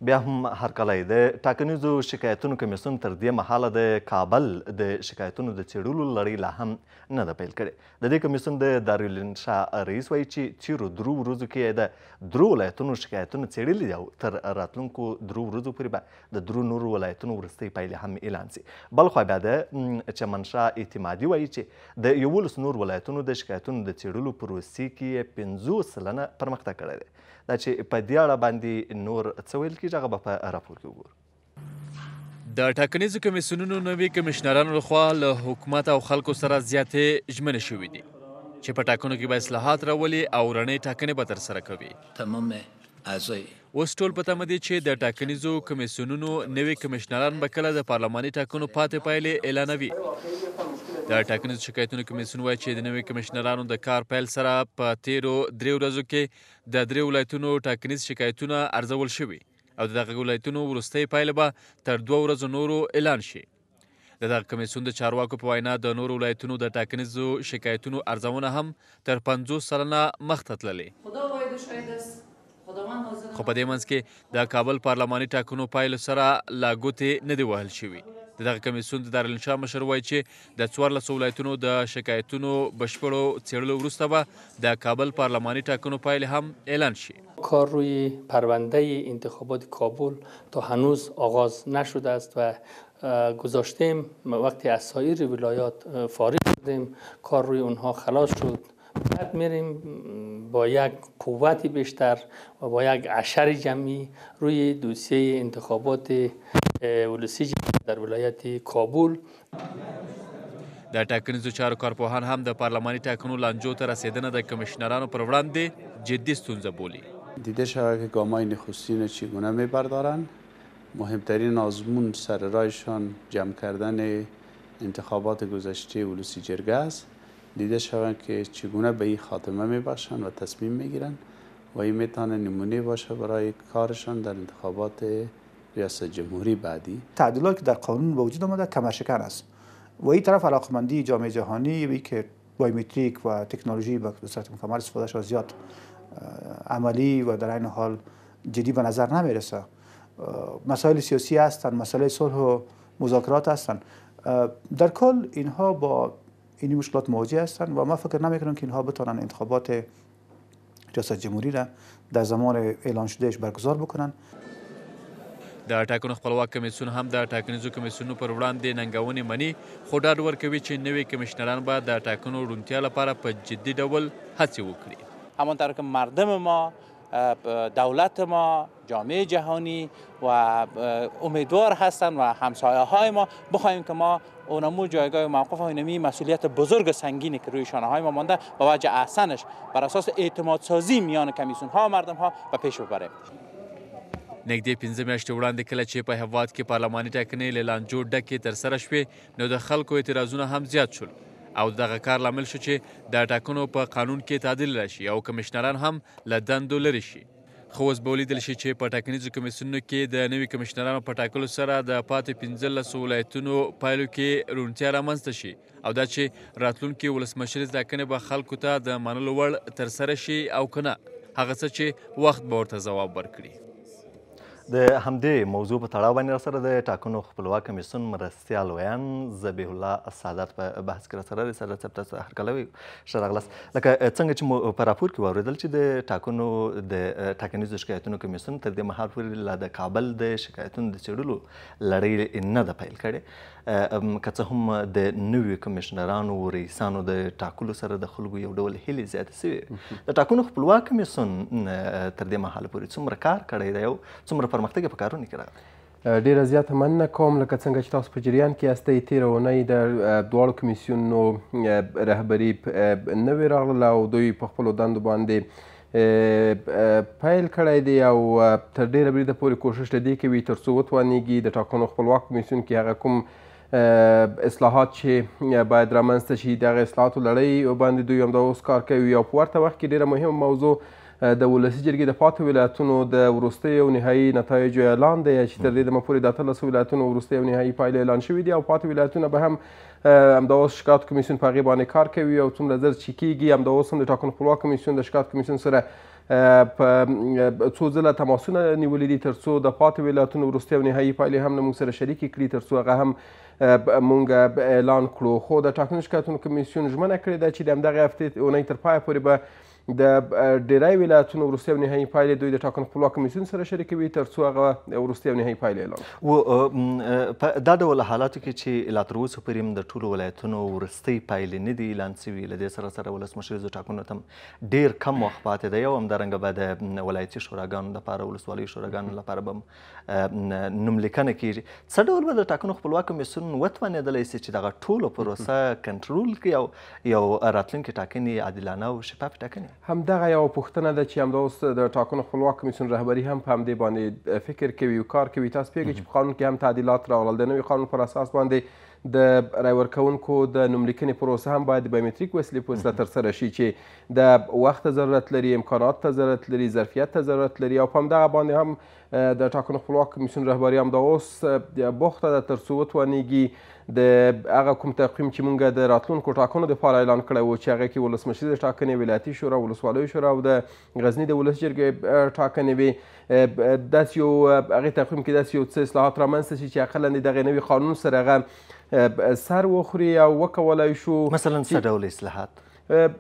بیا هم هرکلی د ټاکنیزو شکایتونو کمیسیون تر دې مهاله د کابل د شکایتونو د څېړلو لړۍ لا هم نه ده پیل کړې د دې کمیسیون د دارالانشا رئیس وایي چې چیرو درو ورځو کې د درو ولایتونو شکایتونه څېړلي دي او تر راتلونکو درو ورځو پورې به د درو نورو ولایتونو وروستۍ پایلې هم اعلان سي بل خوا بیا د چمنشا اعتمادي وایي چې د یولس نور ولایتونو د شکایتونو د څېړلو پروسې کې یې پنځوس سلنه پرمختګ کړی دی دا چې په دې اړه باندې نور څه ویل کیږي هغه به په راپور کې وګورو د ټاکنیزو کمیسیونونو نوي کمشنرانو لخوا له حکومت او خلکو سره زیاتې ژمنې شوې دي چې په ټاکنو کې به اصلاحات راولي او رڼې ټاکنې به ترسره کوي تمام اعضای اوس ټول په تمه دي چې د ټاکنیزو کمیسیونونو نوي کمشنران به کله د پارلماني ټاکنو پاتې پایلې اعلانوي د ټاکنیزو شکایتونو کمیسیون وایي چې د نوي کمشنرانو د کار پیل سره په تیرو درې ورځو کې د درې ولایتونو ټاکنیز شکایتونه ارزول شوي او د دغه ولایتونو وروستۍ پایله به تر دوه ورځو نورو اعلان شي د دغه کمیسیون د چارواکو په وینا د نورو ولایتونو د ټاکنیزو شکایتونو ارزونه هم تر 50 سلنه مخته تللې خو په دې منځ کې د کابل پارلماني ټاکنو پایلو سره لا ګوتې نه دي وهل شوي د دغه کمیسیون د دارالانشا مشر وای چې د 14 ولایتونو د شکایتونو بشپړو څیړلو وروسته به د کابل پارلماني ټاکنو پایلې هم اعلان شي کار روی پرونده انتخابات کابل تا هنوز آغاز نشده است و گذاشتیم وقتی از سایر ولایات فارغ شدیم کار روی اونها خلاص شد بعد میریم با یک قوت بیشتر و با یک عشر جمعی روی دوسیه انتخابات ولسی در ولایت کابل د ټاکنیزو چارو کارپوهان هم د پارلماني ټاکنو لانجو ته رسیدنه د کمیشنرانو پر وړاندې جدي ستونزه بولی دیده شود که گامای نخستین چگونه میبردارن مهمترین آزمون سر رایشان جمع کردن انتخابات گذشته ولوسی جرگه است دیده شوند که چگونه به این خاتمه باشند و تصمیم میگیرن و این میتانه نمونه باشه برای کارشان در انتخابات ریاست جمهوری بعدی تعدیلات که در قانون به وجود آمده کمرشکن است و این طرف علاقمندی جامعه جهانی و که بایومتریک و تکنولوژی به صورت مکمل استفادهش زیاد عملی و در این حال جدی به نظر نمیرسه مسائل سیاسی هستند مسائل صلح و مذاکرات هستند در کل اینها با این مشکلات مواجه هستند و ما فکر نمیکنم که اینها بتوانند انتخابات ریاست جمهوری را در زمان اعلان شدهش برگزار بکنن د ټاکنو خپلواک کمیسون هم د ټاکنیزو کمیسونو پر وړاندې ننګونې منی خو ډاډ ورکوي چې نوي کمیشنران به د ټاکنو روڼتیا لپاره په جدي ډول هڅې وکړي همانطور که مردم ما دولت ما جامعه جهانی و امیدوار هستن و همسایه های ما بخوایم که ما اونمو جایگاه موقف های مسئولیت بزرگ سنگینی که روی شانه های ما مانده با وجه احسنش بر اساس اعتماد سازی میان کمیسون ها مردم ها و پیش ببریم نږدې پنځه میاشتې وړاندې کله چې په هواد کې پارلماني ټاکنې له لانجو ډکې ترسره شوې نو د خلکو اعتراضونه هم زیات شول او دغه کار لامل شو چې د ټاکنو په قانون کې تعدیل راشي او کمشنران هم له دندو لرې شي خو اوس به ولیدل شي چې په ټاکنیزو کمیسیونو کې د نوي کمیشنرانو په ټاکلو سره د پاتې پنځلسو ولایتونو پایلو کې روڼتیا رامنځته شي او دا چې راتلونکي ولسمشر ټاکنې به خلکو ته د منلو وړ ترسره شي او که نه هغه څه چې وخت به ورته ځواب ورکړي د همدې موضوع په تړاو باندې سره د ټاکنو خپلواک کمیسون مرستیال ویان ذبیح الله سعادت په بحث کې سره لري سره تاسو ته هرکلوي شرغلس لکه څنګه چې مو په راپور کې واوریدل چې د ټاکنو د ټاکنیزو شکایتونو کمیسون تر دې مهال پورې لا د کابل د شکایتونو د څېړلو لړۍ نه ده پیل کړې که څه هم د نویو کمشنرانو او رئیسانو د ټاکلو سره د خلکو یو ډول هیلې زیاتې سوې د ټاکنو خپلواک کمیسون تر دې مهاله پورې څومره کار کړی دی او څومره پرمختګ یې په کارونه کې راغلی ډیره زیاته مننه کوم لکه څنګه چې تاسو په جریان کې یاستئ تېره اونۍ د دواړو کمیسیونو رهبري نوې راغله او دوی په خپلو دندو باندې پیل کړی دی او تر ډیره بریده پورې کوښښ د دې کوي تر څو وتوانیږي د ټاکنو خپلواک کمیسیون کې هغه کوم اصلاحات چې باید رامنځته شي د هغه اصلاحاتو لړۍ باندې دوی همدا اوس کار کوي او په ورته وخت کې ډېره مهمه موضوع د ولسی جرګې د پاتې ولایتونو د وروستۍ او نهایي نتایجو اعلان دی چې تر دې دمه پورې د اتلسو ولایتونو وروستۍ او نهایي پایلې اعلان شوي دي او پاتې ولایتونه به هم همدا اوس شکایت کمیسیون په هغې باندې کار کوي او څومره زر چې کېږي همدا اوس هم د ټاکنو خپلواک کمیسیون د شکایت کمیسیون سره په څو ځله تماسونه نیولي دي تر څو د پاتې ولایتونو وروستۍ او نهایي پایلې هم له موږ سره شریکې کړي تر څو هغه هم موږ اعلان کړو خو د ټاکنو شکایتونو کمیسیون ژمنه کړې ده چې د همدغې هفتې اونۍ تر پایه پورې به د ډیری ولایتونو وروستۍ او نهایي پایلې دوی د ټاکنو خپلواک کمیسیون سره شریکوي تر څو هغه وروستۍ او نهایي پایلې اعلان و په دا ډول حالاتو کې چې لا تر اوسه پورې هم د ټولو ولایتونو وروستۍ پایلې نه دي اعلان سوي له دې سره سره ولسمشریزو ټاکنو ته هم ډېر کم وخت پاتې دی او همدارنګه به د ولایتي شوراګانو لپاره ولسوالۍ شوراګانو لپاره به هم نوملیکنه کیږي څه ډول به د ټاکنو خپلواک کمیسیون وتوانېدلی سي چې دغه ټوله پروسه کنټرول کړي او یو راتلونکي ټاکنې عادلانه او شفاف ټاکنې همدغه یو پوښتنه ده چې همدا اوس د ټاکنو خپلواک کمیسیون رهبری هم په همدې باندې فکر کوي او کار کوي تاسو پیږئ چې په قانون کې هم تعدیلات راغلل د نوي قانون پر اساس باندې د رای ورکوونکو د نوملیکنې پروسه هم باید د بایومتریک وسیلې په وسیله ترسره شي چې د وخت ته ضرورت لري امکانات ته ضرورت لري ظرفیت ته ضرورت لري او په همدغه باندې هم د ټاکنو خپلواک کمیسیون رهبري همدا اوس بوخته ده تر څو وتوانېږي د هغه کوم تقویم چې مونږ د راتلونکو ټاکنو دپاره اعلان کړی و چې هغه کې ولسمشري ټاکنې ولایتي شورا ولسوالیو شورا او د غزني د ولس جرګې ټاکنې وي داسې یو هغې تقویم کې داسې یو څه اصلاحات رامنځته شي چې اقلا د دغې نوي قانون سره هغه سر وخوري او وکولای شو مثلا څه ډول اصلاحات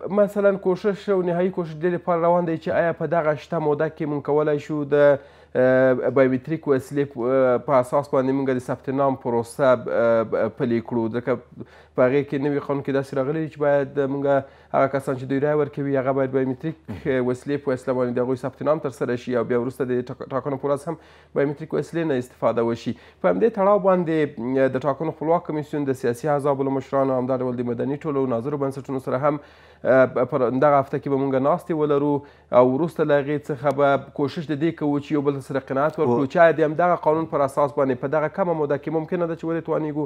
مثلا کوشش او نهایی کوشش د لپاره روان دی چې آیا په دغه شته موده کې مونږ کولای شو د بایومتریک وسیلې په اساس باندې موږ د ثبت نام پروسه پلې کړو ځکه په هغې کې نوي قانون کې داسې راغلی چې باید موږ هغه کسان چې دوی رای ورکوي هغه باید بایومتریک وسیلې په وسیله باندې د هغوی ثبت نام ترسره شي او بیا وروسته د ټاکنو پر ورځ هم بایومتریک وسیلې نه استفاده وشي په همدې تړاو باندې د ټاکنو خپلواک کمیسیون د سیاسي احزابو له مشرانو همدا ډول د مدني ټولو ناظرو بنسټونو سره هم پر دغه هفته کې به مونږ ناستې ولرو او وروسته له هغې څخه به کوشش د دې کوو چې یو بل قانون سره قناعت ورکړو چې آیا د همدغه قانون پر اساس باندې په دغه کمه موده کې ممکنه ده چې ولې توانیږو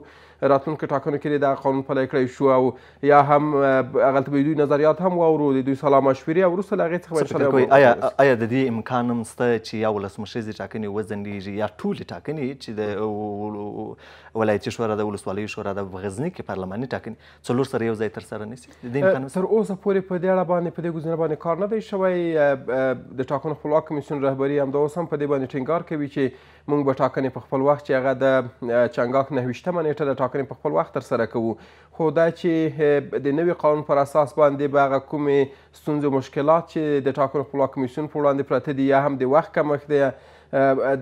راتلونکو ټاکنو کې دغه قانون پلی کړی شو او یا هم هغلته به دوی نظریات هم واورو د دوی سلا مشورې او وروسته له هغې څخه به آیا آیا د دې امکان هم شته چې یا ولسمشریزې ټاکنې وځنډېږي یا ټولې ټاکنې چې د ولایتي شورا د ولسوالۍ شورا د غزنی کې پارلماني ټاکنې څلور سره یو ځای ترسره نه سي د دې امکان تر اوسه پورې په دې اړه باندې په دې ګزینه باندې کار نه دی شوی د ټاکنو خپلواک کمیسیون رهبري هم د اوس هم په دې باندې ټینګار کوي چې موږ به ټاکنې په خپل وخت چې هغه د چنګاک نهویشتمه نیټه د ټاکنې په خپل وخت ترسره کوو خو دا چې د نوي قانون پر اساس باندې به هغه کومې ستونزې او مشکلات چې د ټاکنو خپلواک کمیسیون په وړاندې پراته دي یا هم د وخت کمښت دی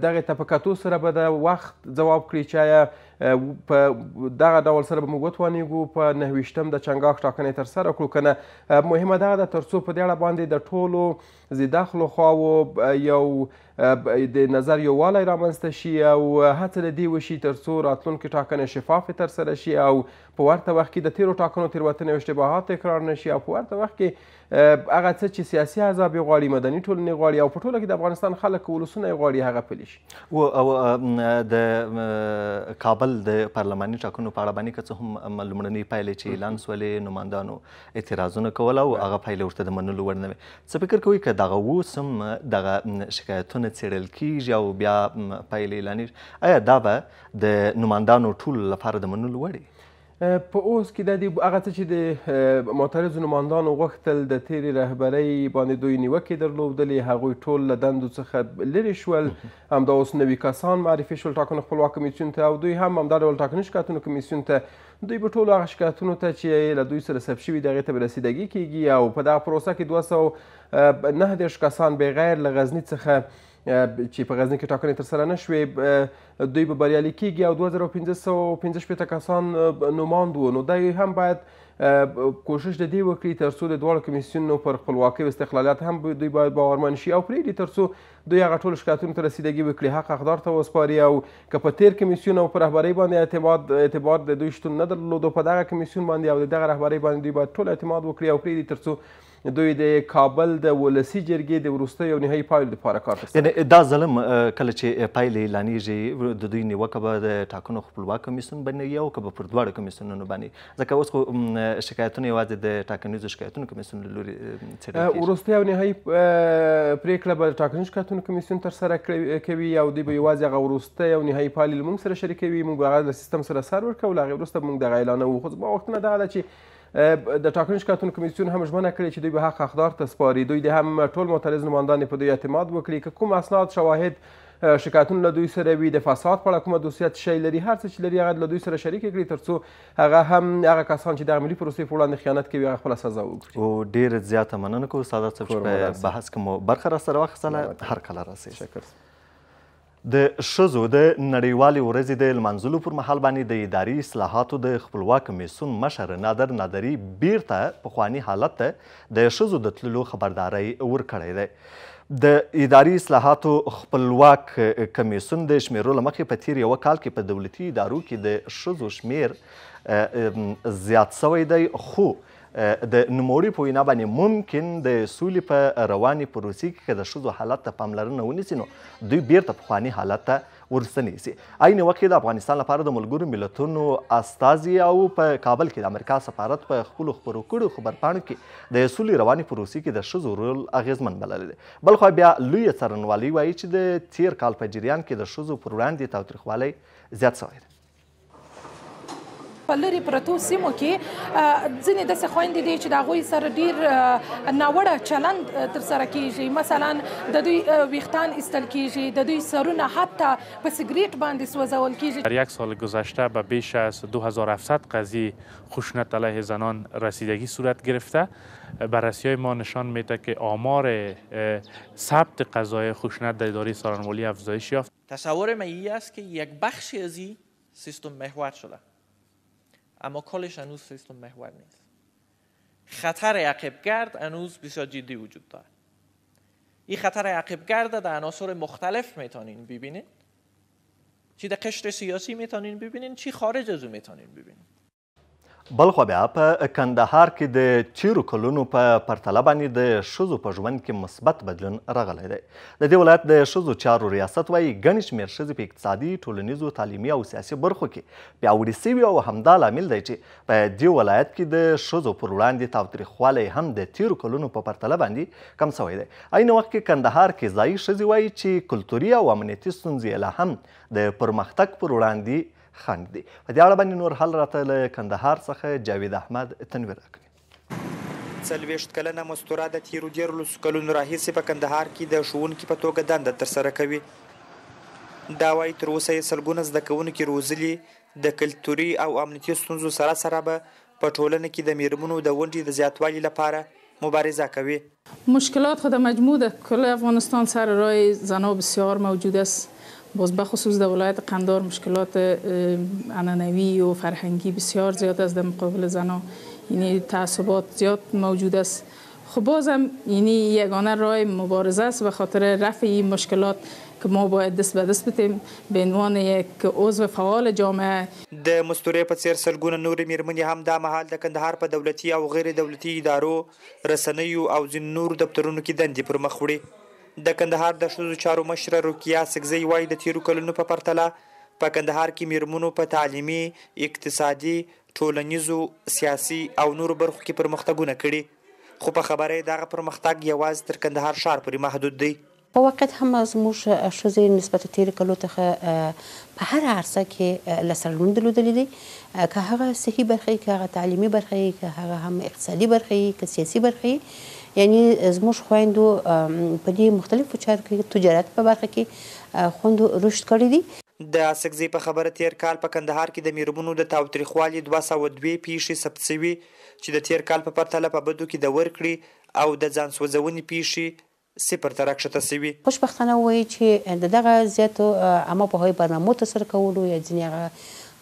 دغه ته په کتو سره به د وخت ځواب کړي چې په دغه ډول سره به موږ وتوانېږو په نهویشتم د چنګاښ ټاکنې ترسره کړو که نه مهمه دغه ده تر څو په دې اړه باندې د ټولو زیداخلو خواو یو د نظر یووالی رامنځته شي او هڅه د دې وشي تر څو راتلونکي ټاکنې شفافې ترسره شي او په ورته وخت کې د تیرو ټاکنو تېروتنې او اشتباهات تکرار نه شي او په ورته وخت کې هغه څه چې سیاسي احزاب یې غواړي مدني ټولنې غواړي او په ټوله کې د افغانستان خلک ولسونه یې غواړي هغه پلي شي او د کابل کابل د پارلماني ټاکنو په اړه باندې که څه هم لومړنۍ پایلې چې اعلان سولې نمایندانو اعتراضونه کول او هغه پایلې ورته د منلو وړ نه وي څه فکر کوئ که دغه اوس هم دغه شکایتونه څېړل کیږي او بیا پایلې اعلانیږي آیا دا به د نمایندانو ټولو لپاره د منلو وړ په اوس کې د دې هغه څه چې د معترضو نمایندانو غوښتل د تیرې رهبرۍ باندې دوی نیوکې درلودلې هغوی ټول له دندو څخه لرې شول همدا اوس نوي کسان معرفي شول ټاکنو خپلواک کمیسیون ته او دوی هم همدا ډول ټاکنو شکایتونو کمیسیون ته دوی به ټولو هغه شکایتونو ته چې له دوی سره ثبت شوي د هغې ته به رسیدګي کیږي او په دغه پروسه کې دوه سوه نه دېرش کسان بغیر له غزني څخه چې په غزنی کې ټاکنې ترسره نه شوې دوی به بریالي کیږي او 2515 کسان نوماند وو نو دوی هم باید کوشش د دې وکړي ترڅو د دواړو کمیسیونو پر خپلواکۍ او استقلالیت هم دوی باید باورمن شي او پرېږدي ترڅو دوی هغه ټول شکایتونو ته رسیدګي وکړي حق حقدار ته وسپاري او که په تیر کمیسیون او په رهبرۍ باندې اعتماد اعتبار د دوی شتون نه درلودو په دغه کمیسیون باندې او دغه رهبرۍ باندې دوی باید ټول اعتماد وکړي او پرېږدي ترڅو دوی د کابل د ولسی جرګې د وروستۍ او نهایي پایلو لپاره کار ترسره یعنې دا ظلم کله چې پایلې اعلانېږي د دوی نیوکه به د ټاکنو خپلواک کمیسیون باندې وي او که به پر دواړو کمیسیونونو باندې ځکه اوس خو شکایتونه یوازې د ټاکنیزو شکایتونو کمیسیون له لوري څېړل کېږي وروستۍ او نهایي پرېکړه به د ټاکنیزو شکایتونو کمیسیون ترسره کوي او دوی به یوازې هغه وروستۍ او نهایي پایلې له موږ سره شریکوي موږ به هغه له سیستم سره سر ورکوو له هغې وروسته به موږ دغه اعلانوو خو زما غوښتنه دغه ده چې د ټاکنیز کارتون کمیسیون هم ژمنه کړې چې دوی به حق اخدار ته سپاري دوی د هم ټول معترض نمایندان په دوی اعتماد وکړي که کوم اسناد شواهد شکایتونه له دوی سره وي د فساد په اړه کومه دوسیات شی لري هر څه چې لري هغه له دوی سره شریک کړي تر څو هغه هم هغه کسان چې د عملي پروسې په وړاندې خیانت کوي هغه خپله سزا وګوري او ډېره زیاته مننه کوو ساده صاحب چې په بحث کې مو برخه راسره واخیستله هر کله راسئ شکر د شزو د نړیوالې ورځې د لمانځلو پر مهال باندې د اداري اصلاحاتو د خپلواک کمیسون مشر نادر نادری بیرته پخوانی حالت ته د شزو د تللو خبرداری ورکړی دی د اداري اصلاحاتو خپلواک کمیسون د شمیرو له مخې په تیر یوه کال کې په دولتي ادارو کې د ښځو شمیر زیات سوی دی خو د نوموړي په وینا باندې ممکن د سولې په روانې پروسې کې که د ښځو حالت ته پاملرنه ونیسي نو دوی بیرته پخواني حالت ته ورستنیسي عین وخت د افغانستان لپاره د ملګرو ملتونو استازي او په کابل کې د امریکا سفارت په خپلو خپرو کړو خبرپاڼو کې د سولې روانې پروسې کې د ښځو رول اغیزمن بللی دی بلخوا بیا لویه څارنوالۍ وایي چې د تیر کال په جریان کې د ښځو پر وړاندې تاوتریخوالی زیات سوی دی په لری پرتو سیمو کې ځینې د سخويندې دي چې دا غوي سره ډیر ناوړه چلند تر سره کیږي مثلا د دوی ویختان استل کیږي د دوی سرونه حتی په سیګریټ باندې سوځول کیږي در یک سال گذشته به بیش از 2700 قضیه خشونت علیه زنان رسیدگی صورت گرفته بررسی های ما نشان میده که آمار ثبت قضای خشونت در اداره سرانوالی افزایش یافت تصور من است که یک بخشی از این سیستم محور شده اما کلش هنوز سیستم محور نیست خطر عقبگرد هنوز بسیار جدی وجود دارد این خطر عقبگرد در عناصر مختلف میتونین ببینید چی در قشر سیاسی میتونین ببینین چی خارج از او میتونین ببینین بلخو بیا په کندهار کې د چیرو کلونو په پرتله باندې د ښځو په ژوند کې مثبت بدلون راغلی دی د دې ولایت د ښځو چارو ریاست وایي ګڼې شمېر ښځې په اقتصادي ټولنیزو تعلیمي او سیاسي برخو کې پیاوړې سوي او همدا لامل دی چې په دې ولایت کې د ښځو پر وړاندې تاوتریخوالی هم د تیرو کلونو په پرتله باندې کم سوی دی عین وخت کې کندهار کې ځایي ښځې وایي چې کلتوري او امنیتي ستونزې لا هم د پرمختګ پر وړاندې خاندي په دې اړه باندې نور حل راته له کندهار څخه جاوید احمد تنویر راکوي څلوېښت کلنه مستوره د تیرو دیارلسو کلونو راهیسې په کندهار کې د ښوونکي په توګه دنده ترسره کوي دا وایي تر اوسه یې سلګونه زده کوونکي روزلي د کلتوري او امنیتي ستونزو سره سره به په ټولنه کې د میرمنو د ونډې د زیاتوالي لپاره مبارزه کوي مشکلات خود مجموعه کل افغانستان سر رای زنها بسیار موجود است باز بخصوص در ولایت قندار مشکلات عنعنوی و فرهنگی بسیار زیاد است در مقابل زنان یعنی تعصبات زیاد موجود است خب بازم یعنی یگانه رای مبارزه است و خاطر رفع این مشکلات که ما باید دست به دست بتیم به عنوان یک عضو فعال جامعه د مستورې په څیر سلګونه نورې میرمنې هم دا مهال د کندهار په دولتي او غیر دولتي ادارو رسنیو او ځینو نورو دفترونو کې دندې پر مخ وړي د کندهار د ښځو چارو مشره روکیا سګزی وایي د تیرو کلونو په پرتله په کندهار کې میرمنو په تعلیمي اقتصادي ټولنیزو سیاسي او نورو برخو کې پرمختګونه کړي خو په خبره دغه پرمختګ یوازې تر کندهار ښار پورې محدود دی په وخت هم زموږ ښځې نسبت تیر کلو ته په هر عرصه کې لسرلون درلودلی دي که هغه صحي برخه که هغه تعلیمي برخه که هغه هم اقتصادي برخه که سیاسي برخه یعنی زموږ خويندو په دې مختلفو چارو کې تجارت په برخه کې خوندو رشد کړی دی د اسکزي په خبره تیر کال په کندهار کې د میرمنو د تاوتریخوالي 202 پیښې ثبت شوي چې د تیر کال په پرتله په بدو کې د ورکړې او د ځان سوځونې پیښې صفر ته راکښته سوي خوشبختانه وایي چې دغه زیاتو عامه پوهاوي برنامو تر سره کولو یا ځینې هغه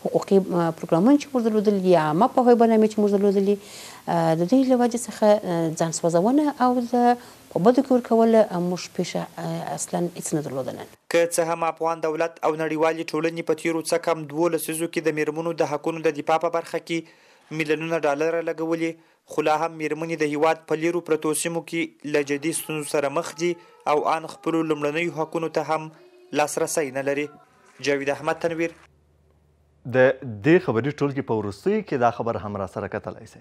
حقوقي پروګرامونه چې موږ درلودل یا عامه پوهیبانې چې موږ درلودل د دې لوجه څخه ځان سوځونه او د په بده کې ورکول موږ پېښه اصلا هیڅ نه درلودل که څه هم افغان دولت او نړیوالې ټولنې په تیرو څه کم دوه لسیزو کې د میرمنو د حقونو د دفاع په برخه کې میلیونونه ډالر لګولي خو لا هم میرمنې د هیواد په لیرو پرتو سیمو کې له جدي ستونزو سره مخ دي او ان خپلو لومړنیو حقونو ته هم لاسرسی نه لري جاوید احمد تنویر د دې خبرې ټولګې په وروستۍ کې دا خبر هم را سره کتلی سئ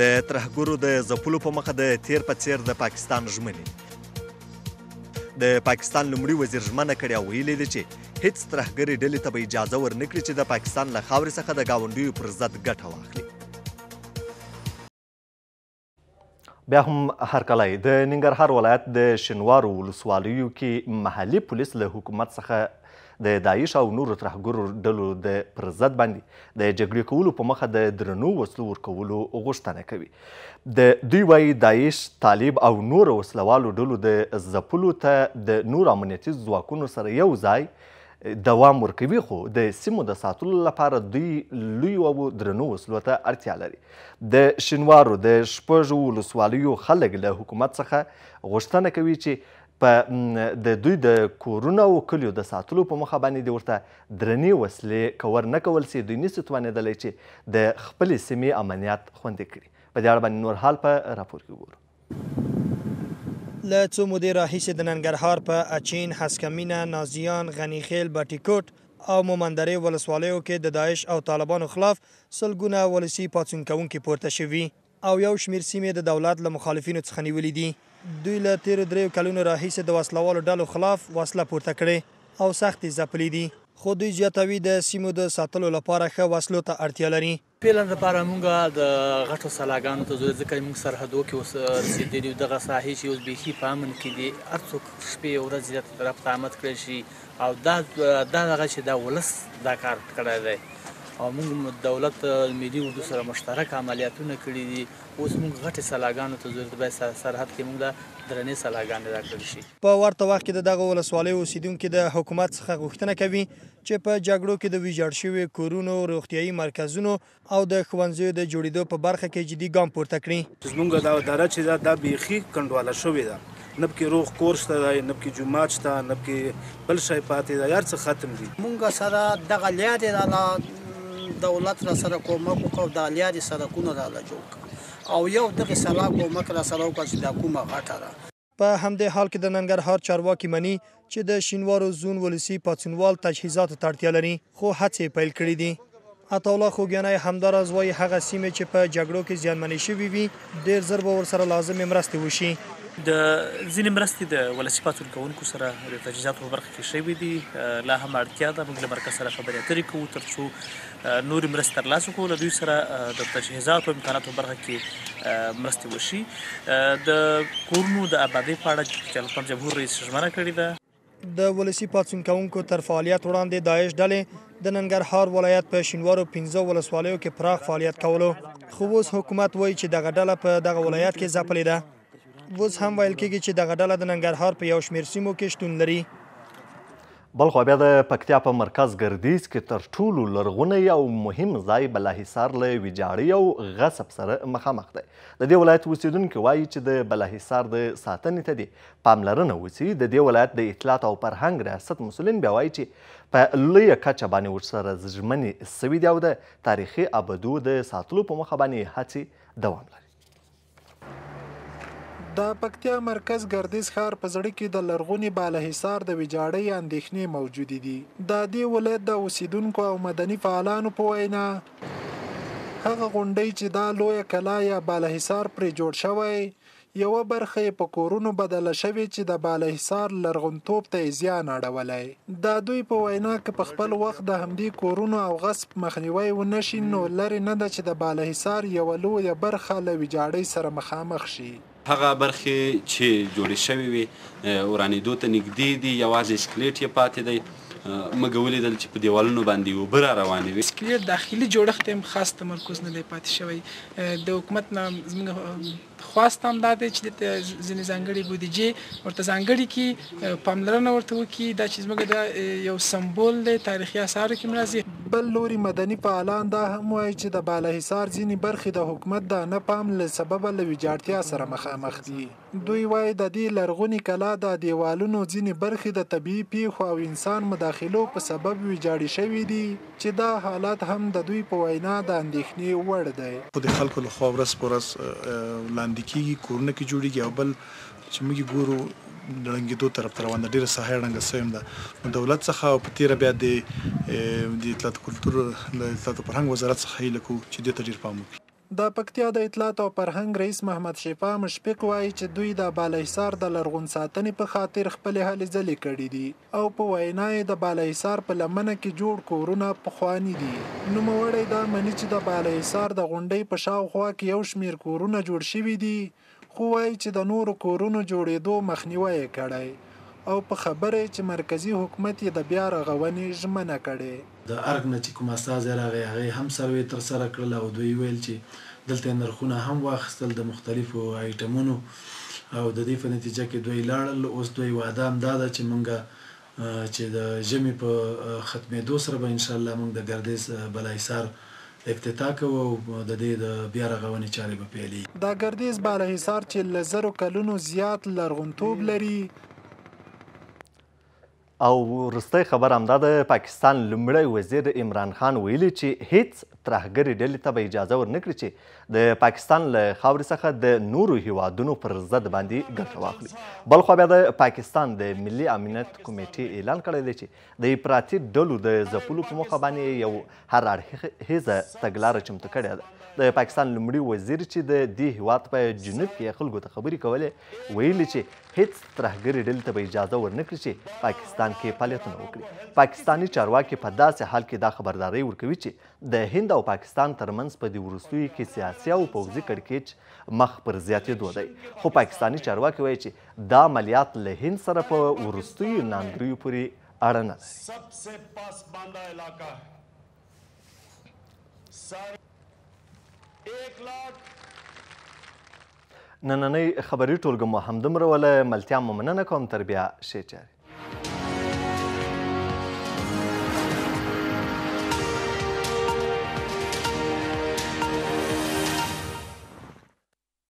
د ترهګرو د ځپلو په مخه د تیر په څیر د پاکستان ژمنې د پاکستان لومړي وزیر ژمنه کړې او ویلې ده چې هیڅ ترهګرې ډلې ته به اجازه ورنکړي چې د پاکستان له خاورې څخه د ګاونډیو پر ضد ګټه واخلي بیا هم هرکلی د ننګرهار ولایت د شینوارو ولسوالیو کې محلي پولیس له حکومت څخه د داعش او نورو ترهګرو ډلو د پر ضد باندې د جګړې کولو په مخه د درنو وسلو ورکولو غوښتنه کوي د دوی وایي داعش طالب او نورو وسلوالو ډلو د ځپلو ته د نور امنیتي ځواکونو سره یو ځای دوام ورکوي خو د سیمو د ساتلو لپاره دوی لوی او درنو وسلو ته اړتیا لري د شینوارو د شپږو ولسوالیو خلک له حکومت څخه غوښتنه کوي چې په د دوی د کورونو او کلیو د ساتلو په مخه باندې د ورته درنې وسلې کور نه کول سي دوی نسي توانېدلی چې د خپلې سیمې امنیت خوندي کړي په دې اړه باندې نور حال په راپور کې وګورو له څو مودې راهیسې د ننګرهار په اچین حسکمینه نازیان غنیخیل بټیکوټ او مومندرې ولسوالیو کې د داعش او طالبانو خلاف سلګونه ولسی پاڅون کوونکي پورته شوي او یو شمیر سیمې د دولت له مخالفینو څخه نیولې دي دوی له تیر درې کلونو راهیسې د وسلوالو ډلو خلاف وسله پورته کړې او سختې ځپلې دي خو دوی زیاتوي د سیمو د ساتلو لپاره ښه وسلو ته اړتیا لري پیلن لپاره موږ د غټو سلاګانو ته ځو ځکه موږ سرحدو کې اوس رسیدلي دغه ساحې چې اوس بيخي په امن کې دي هرڅوک شپې او ورځ زیات طرف ته آمد کړی شي او دا دا دغه چې دا ولس دا کار کړی دی او موږ دولت ملي اردو سره مشترک عملیاتونه کړي دي اوس موږ غټې سلاګانو ته ضرورت باید سرحد کې موږ له درنې سلاګانې راکړل شي په ورته وخت کې د دغه ولسوالیو اوسیدونکو د حکومت څخه غوښتنه کوي چې په جګړو کې د ویجاړ شوي کورونو روغتیايي مرکزونو او د ښوونځیو د جوړېدو په برخه کې جدي ګام پورته کړي زمونږ دا اداره چې دا بیخي کنډواله شوې ده نب کې روغ کور شته دی نب کې جمعات شته نب کې بل شی پاتې دی هر څه ختم دي مونږ سره دغه لیادې د دولت را سره کومک وکړو د لیادې سړکونه را لجوړ کړو او یو دغه سلا کومک را سره وکړه چې دا کومه غټه ده په همدې حال کې د ننګرهار چارواکي مني چې د شینوارو زون ولسی پاتونوال تجهیزات تړتیا لري خو هڅې پیل کړې دي عطا الله خوګیانی همداراز وایي هغه سیمې چې په جګړو کې زیانمنې شوي وي ډېر ژر به ورسره لازمې مرستې وشي د ځینې مرستې د ولسی پاتور کوونکو سره د تجهیزاتو په برخه کې شوې دي لا هم اړتیا ده موږ له مرکز سره خبرې اترې کوو ترڅو نور مرستې ترلاسه کړو له دوی سره د تجهیزاتو او امکاناتو په برخه کې مرستې وشي د کورونو د آبادی په اړه چې جمهور رئیس ژمنه کړې ده د ولسی پاتونکونکو تر فعالیت وړاندې دایښ ډلې د ننګرهار ولایت په شینوارو 15 ولسوالیو کې پراخ فعالیت کولو خو اوس حکومت وایي چې دغه ډله په دغه ولایت کې ځپلې ده وز هم ویل کېږي چې دغه ډله د ننګرهار په یو شمېر سیمو کې شتون لري بل خو بیا د پکتیا په مرکز ګردیز کې تر ټولو لرغونی او مهم ځای بلاحصار له ویجاړۍ او غصب سره مخامخ دی د دې ولایت اوسیدونکي وایي چې د بلاحصار د ساتنې ته دې پاملرنه وسي د دې ولایت د اطلاعات او فرهنګ ریاست مسولین بیا وایي چې په لویه کچه باندې ورسره ژمنې سوي دي او د تاریخي ابدو د ساتلو په مخه باندې هڅې دوام لري د پکتیا مرکز ګردیز ښار په زړه کې د لرغوني بالاحصار د ویجاړۍ اندېښنې موجودې دي د دې ولایت د اوسیدونکو او مدني فعالانو په وینا هغه غونډۍ چې دا لویه کلا یا بالاحصار پرې جوړ شوی یوه برخه یې په کورونو بدله شوې چې د بالاحصار لرغونتوب ته یې زیان اړولی د دوی په وینا که په خپل وخت د همدې کورونو او غصب مخنیوی ونه شي نو لرې نه ده چې د بالاحصار یوه لویه برخه له ویجاړۍ سره مخامخ شي هغه برخې چې جوړې شوې وي ورانېدو ته نږدې دي یوازې اسکلیټ یې پاتې دی مګه ولیدل چې په دیوالونو باندې وبر روانې وي سکلیر داخلي جوړښت هم خاص تمرکز نه دی پاتې شوی د حکومت نه زموږ خواست هم دا دی چې د ځینې ځانګړي بودیجې ورته ځانګړي کې پاملرنه ورته وکړي دا چې زموږ د یو سمبول دی تاریخي اثارو کې مرزي بل لوري مدني فعالان دا هم وایي چې د بالا حصار ځینې برخې د حکومت د نه پام له سبب له ویجاړتیا سره مخامخ دي دوی وایي د دې لرغونې کلا د دیوالونو ځینې برخې د طبیعي پیښو او انسان مداخلو په سبب ویجاړې شوې دي چې دا حالت هم د دوی په وینا د اندېښنې وړ دی خو د خلکو له خوا ورځ په ورځ لاندې کېږي کورونه کې جوړېږي او بل چې موږ ګورو لړنګېدو طرف ته روان ده ډېره ساحه ړنګه سوې هم ده نو دولت څخه او په تېره بیا د د اطلاعات کلتور د اطلاعات فرهنګ وزارت څخه هیله کوو چې دې ته ډېر پام وکړي د پکتیا د اطلاعات او فرهنګ رئیس محمد شفا مشفق وایي چې دوی د بالاحصار د لرغون ساتنې په خاطر خپل هلې ځلې کړې دي او په وینا یې د بالاحصار په لمنه کې جوړ کورونه پخوانی دي نوموړی دا مني چې د بالاحصار د غونډۍ په شاوخوا کې یو شمیر کورونه جوړ شوي دي خو وایي چې د نورو کورونو جوړېدو مخنیوی یې کړی او په خبره چې مرکزی حکومت یې د بیا رغونې ژمنه کړې د ارګ نه چې کوم استاد راغی هغه هم سروي تر سره کړل او دوی ویل چې دلته نرخونه هم واخستل د مختلفو آیټمونو او د دې په نتیجه کې دوی لاړل اوس دوی وعده هم دا ده چې مونږه چې د ژمي په ختمېدو سره به انشاءالله مونږ د ګردیز بلایسار افتتاح کوو د دې د بیا رغونې چارې به پیلې دا ګردیز بالا حصار چې لزرو کلونو زیات لرغونتوب لري او ورسته خبر هم ده د پاکستان لومړی وزیر عمران خان ویلي چې هیڅ ترهګرې ډلې ته به اجازه ورنکړي چې د پاکستان له خاورې څخه د نورو هیوادونو پر ضد باندې ګټه واخلي بل خو بیا د پاکستان د ملي امنیت کمیټې اعلان کړی دی چې د افراطي ډلو د ځپلو په موخه باندې یو هر اړخیزه تګلاره چمتو کړې ده د پاکستان لمړي وزیر چې د دې هیواد په جنوب کې خلکو ته خبرې کولې ویلي چې هیڅ ترهګرې ډلې ته به اجازه ورنکړي چې پاکستان کې فعالیتونه وکړي پاکستاني چارواکي په داسې حال کې دا خبرداري ورکوي چې د هند او پاکستان ترمنځ په دې وروستیو کې سیاسي او پوځي کړکېچ مخ پر زیاتېدو دی خو پاکستاني چارواکي وایي چې دا عملیات له هند سره په وروستیو ناندریو پورې اړه نه لري 1 لاک نننۍ خبري ټولګه مو همدومره وله ملتیا مو مننه کوم تر بیا ښې چارې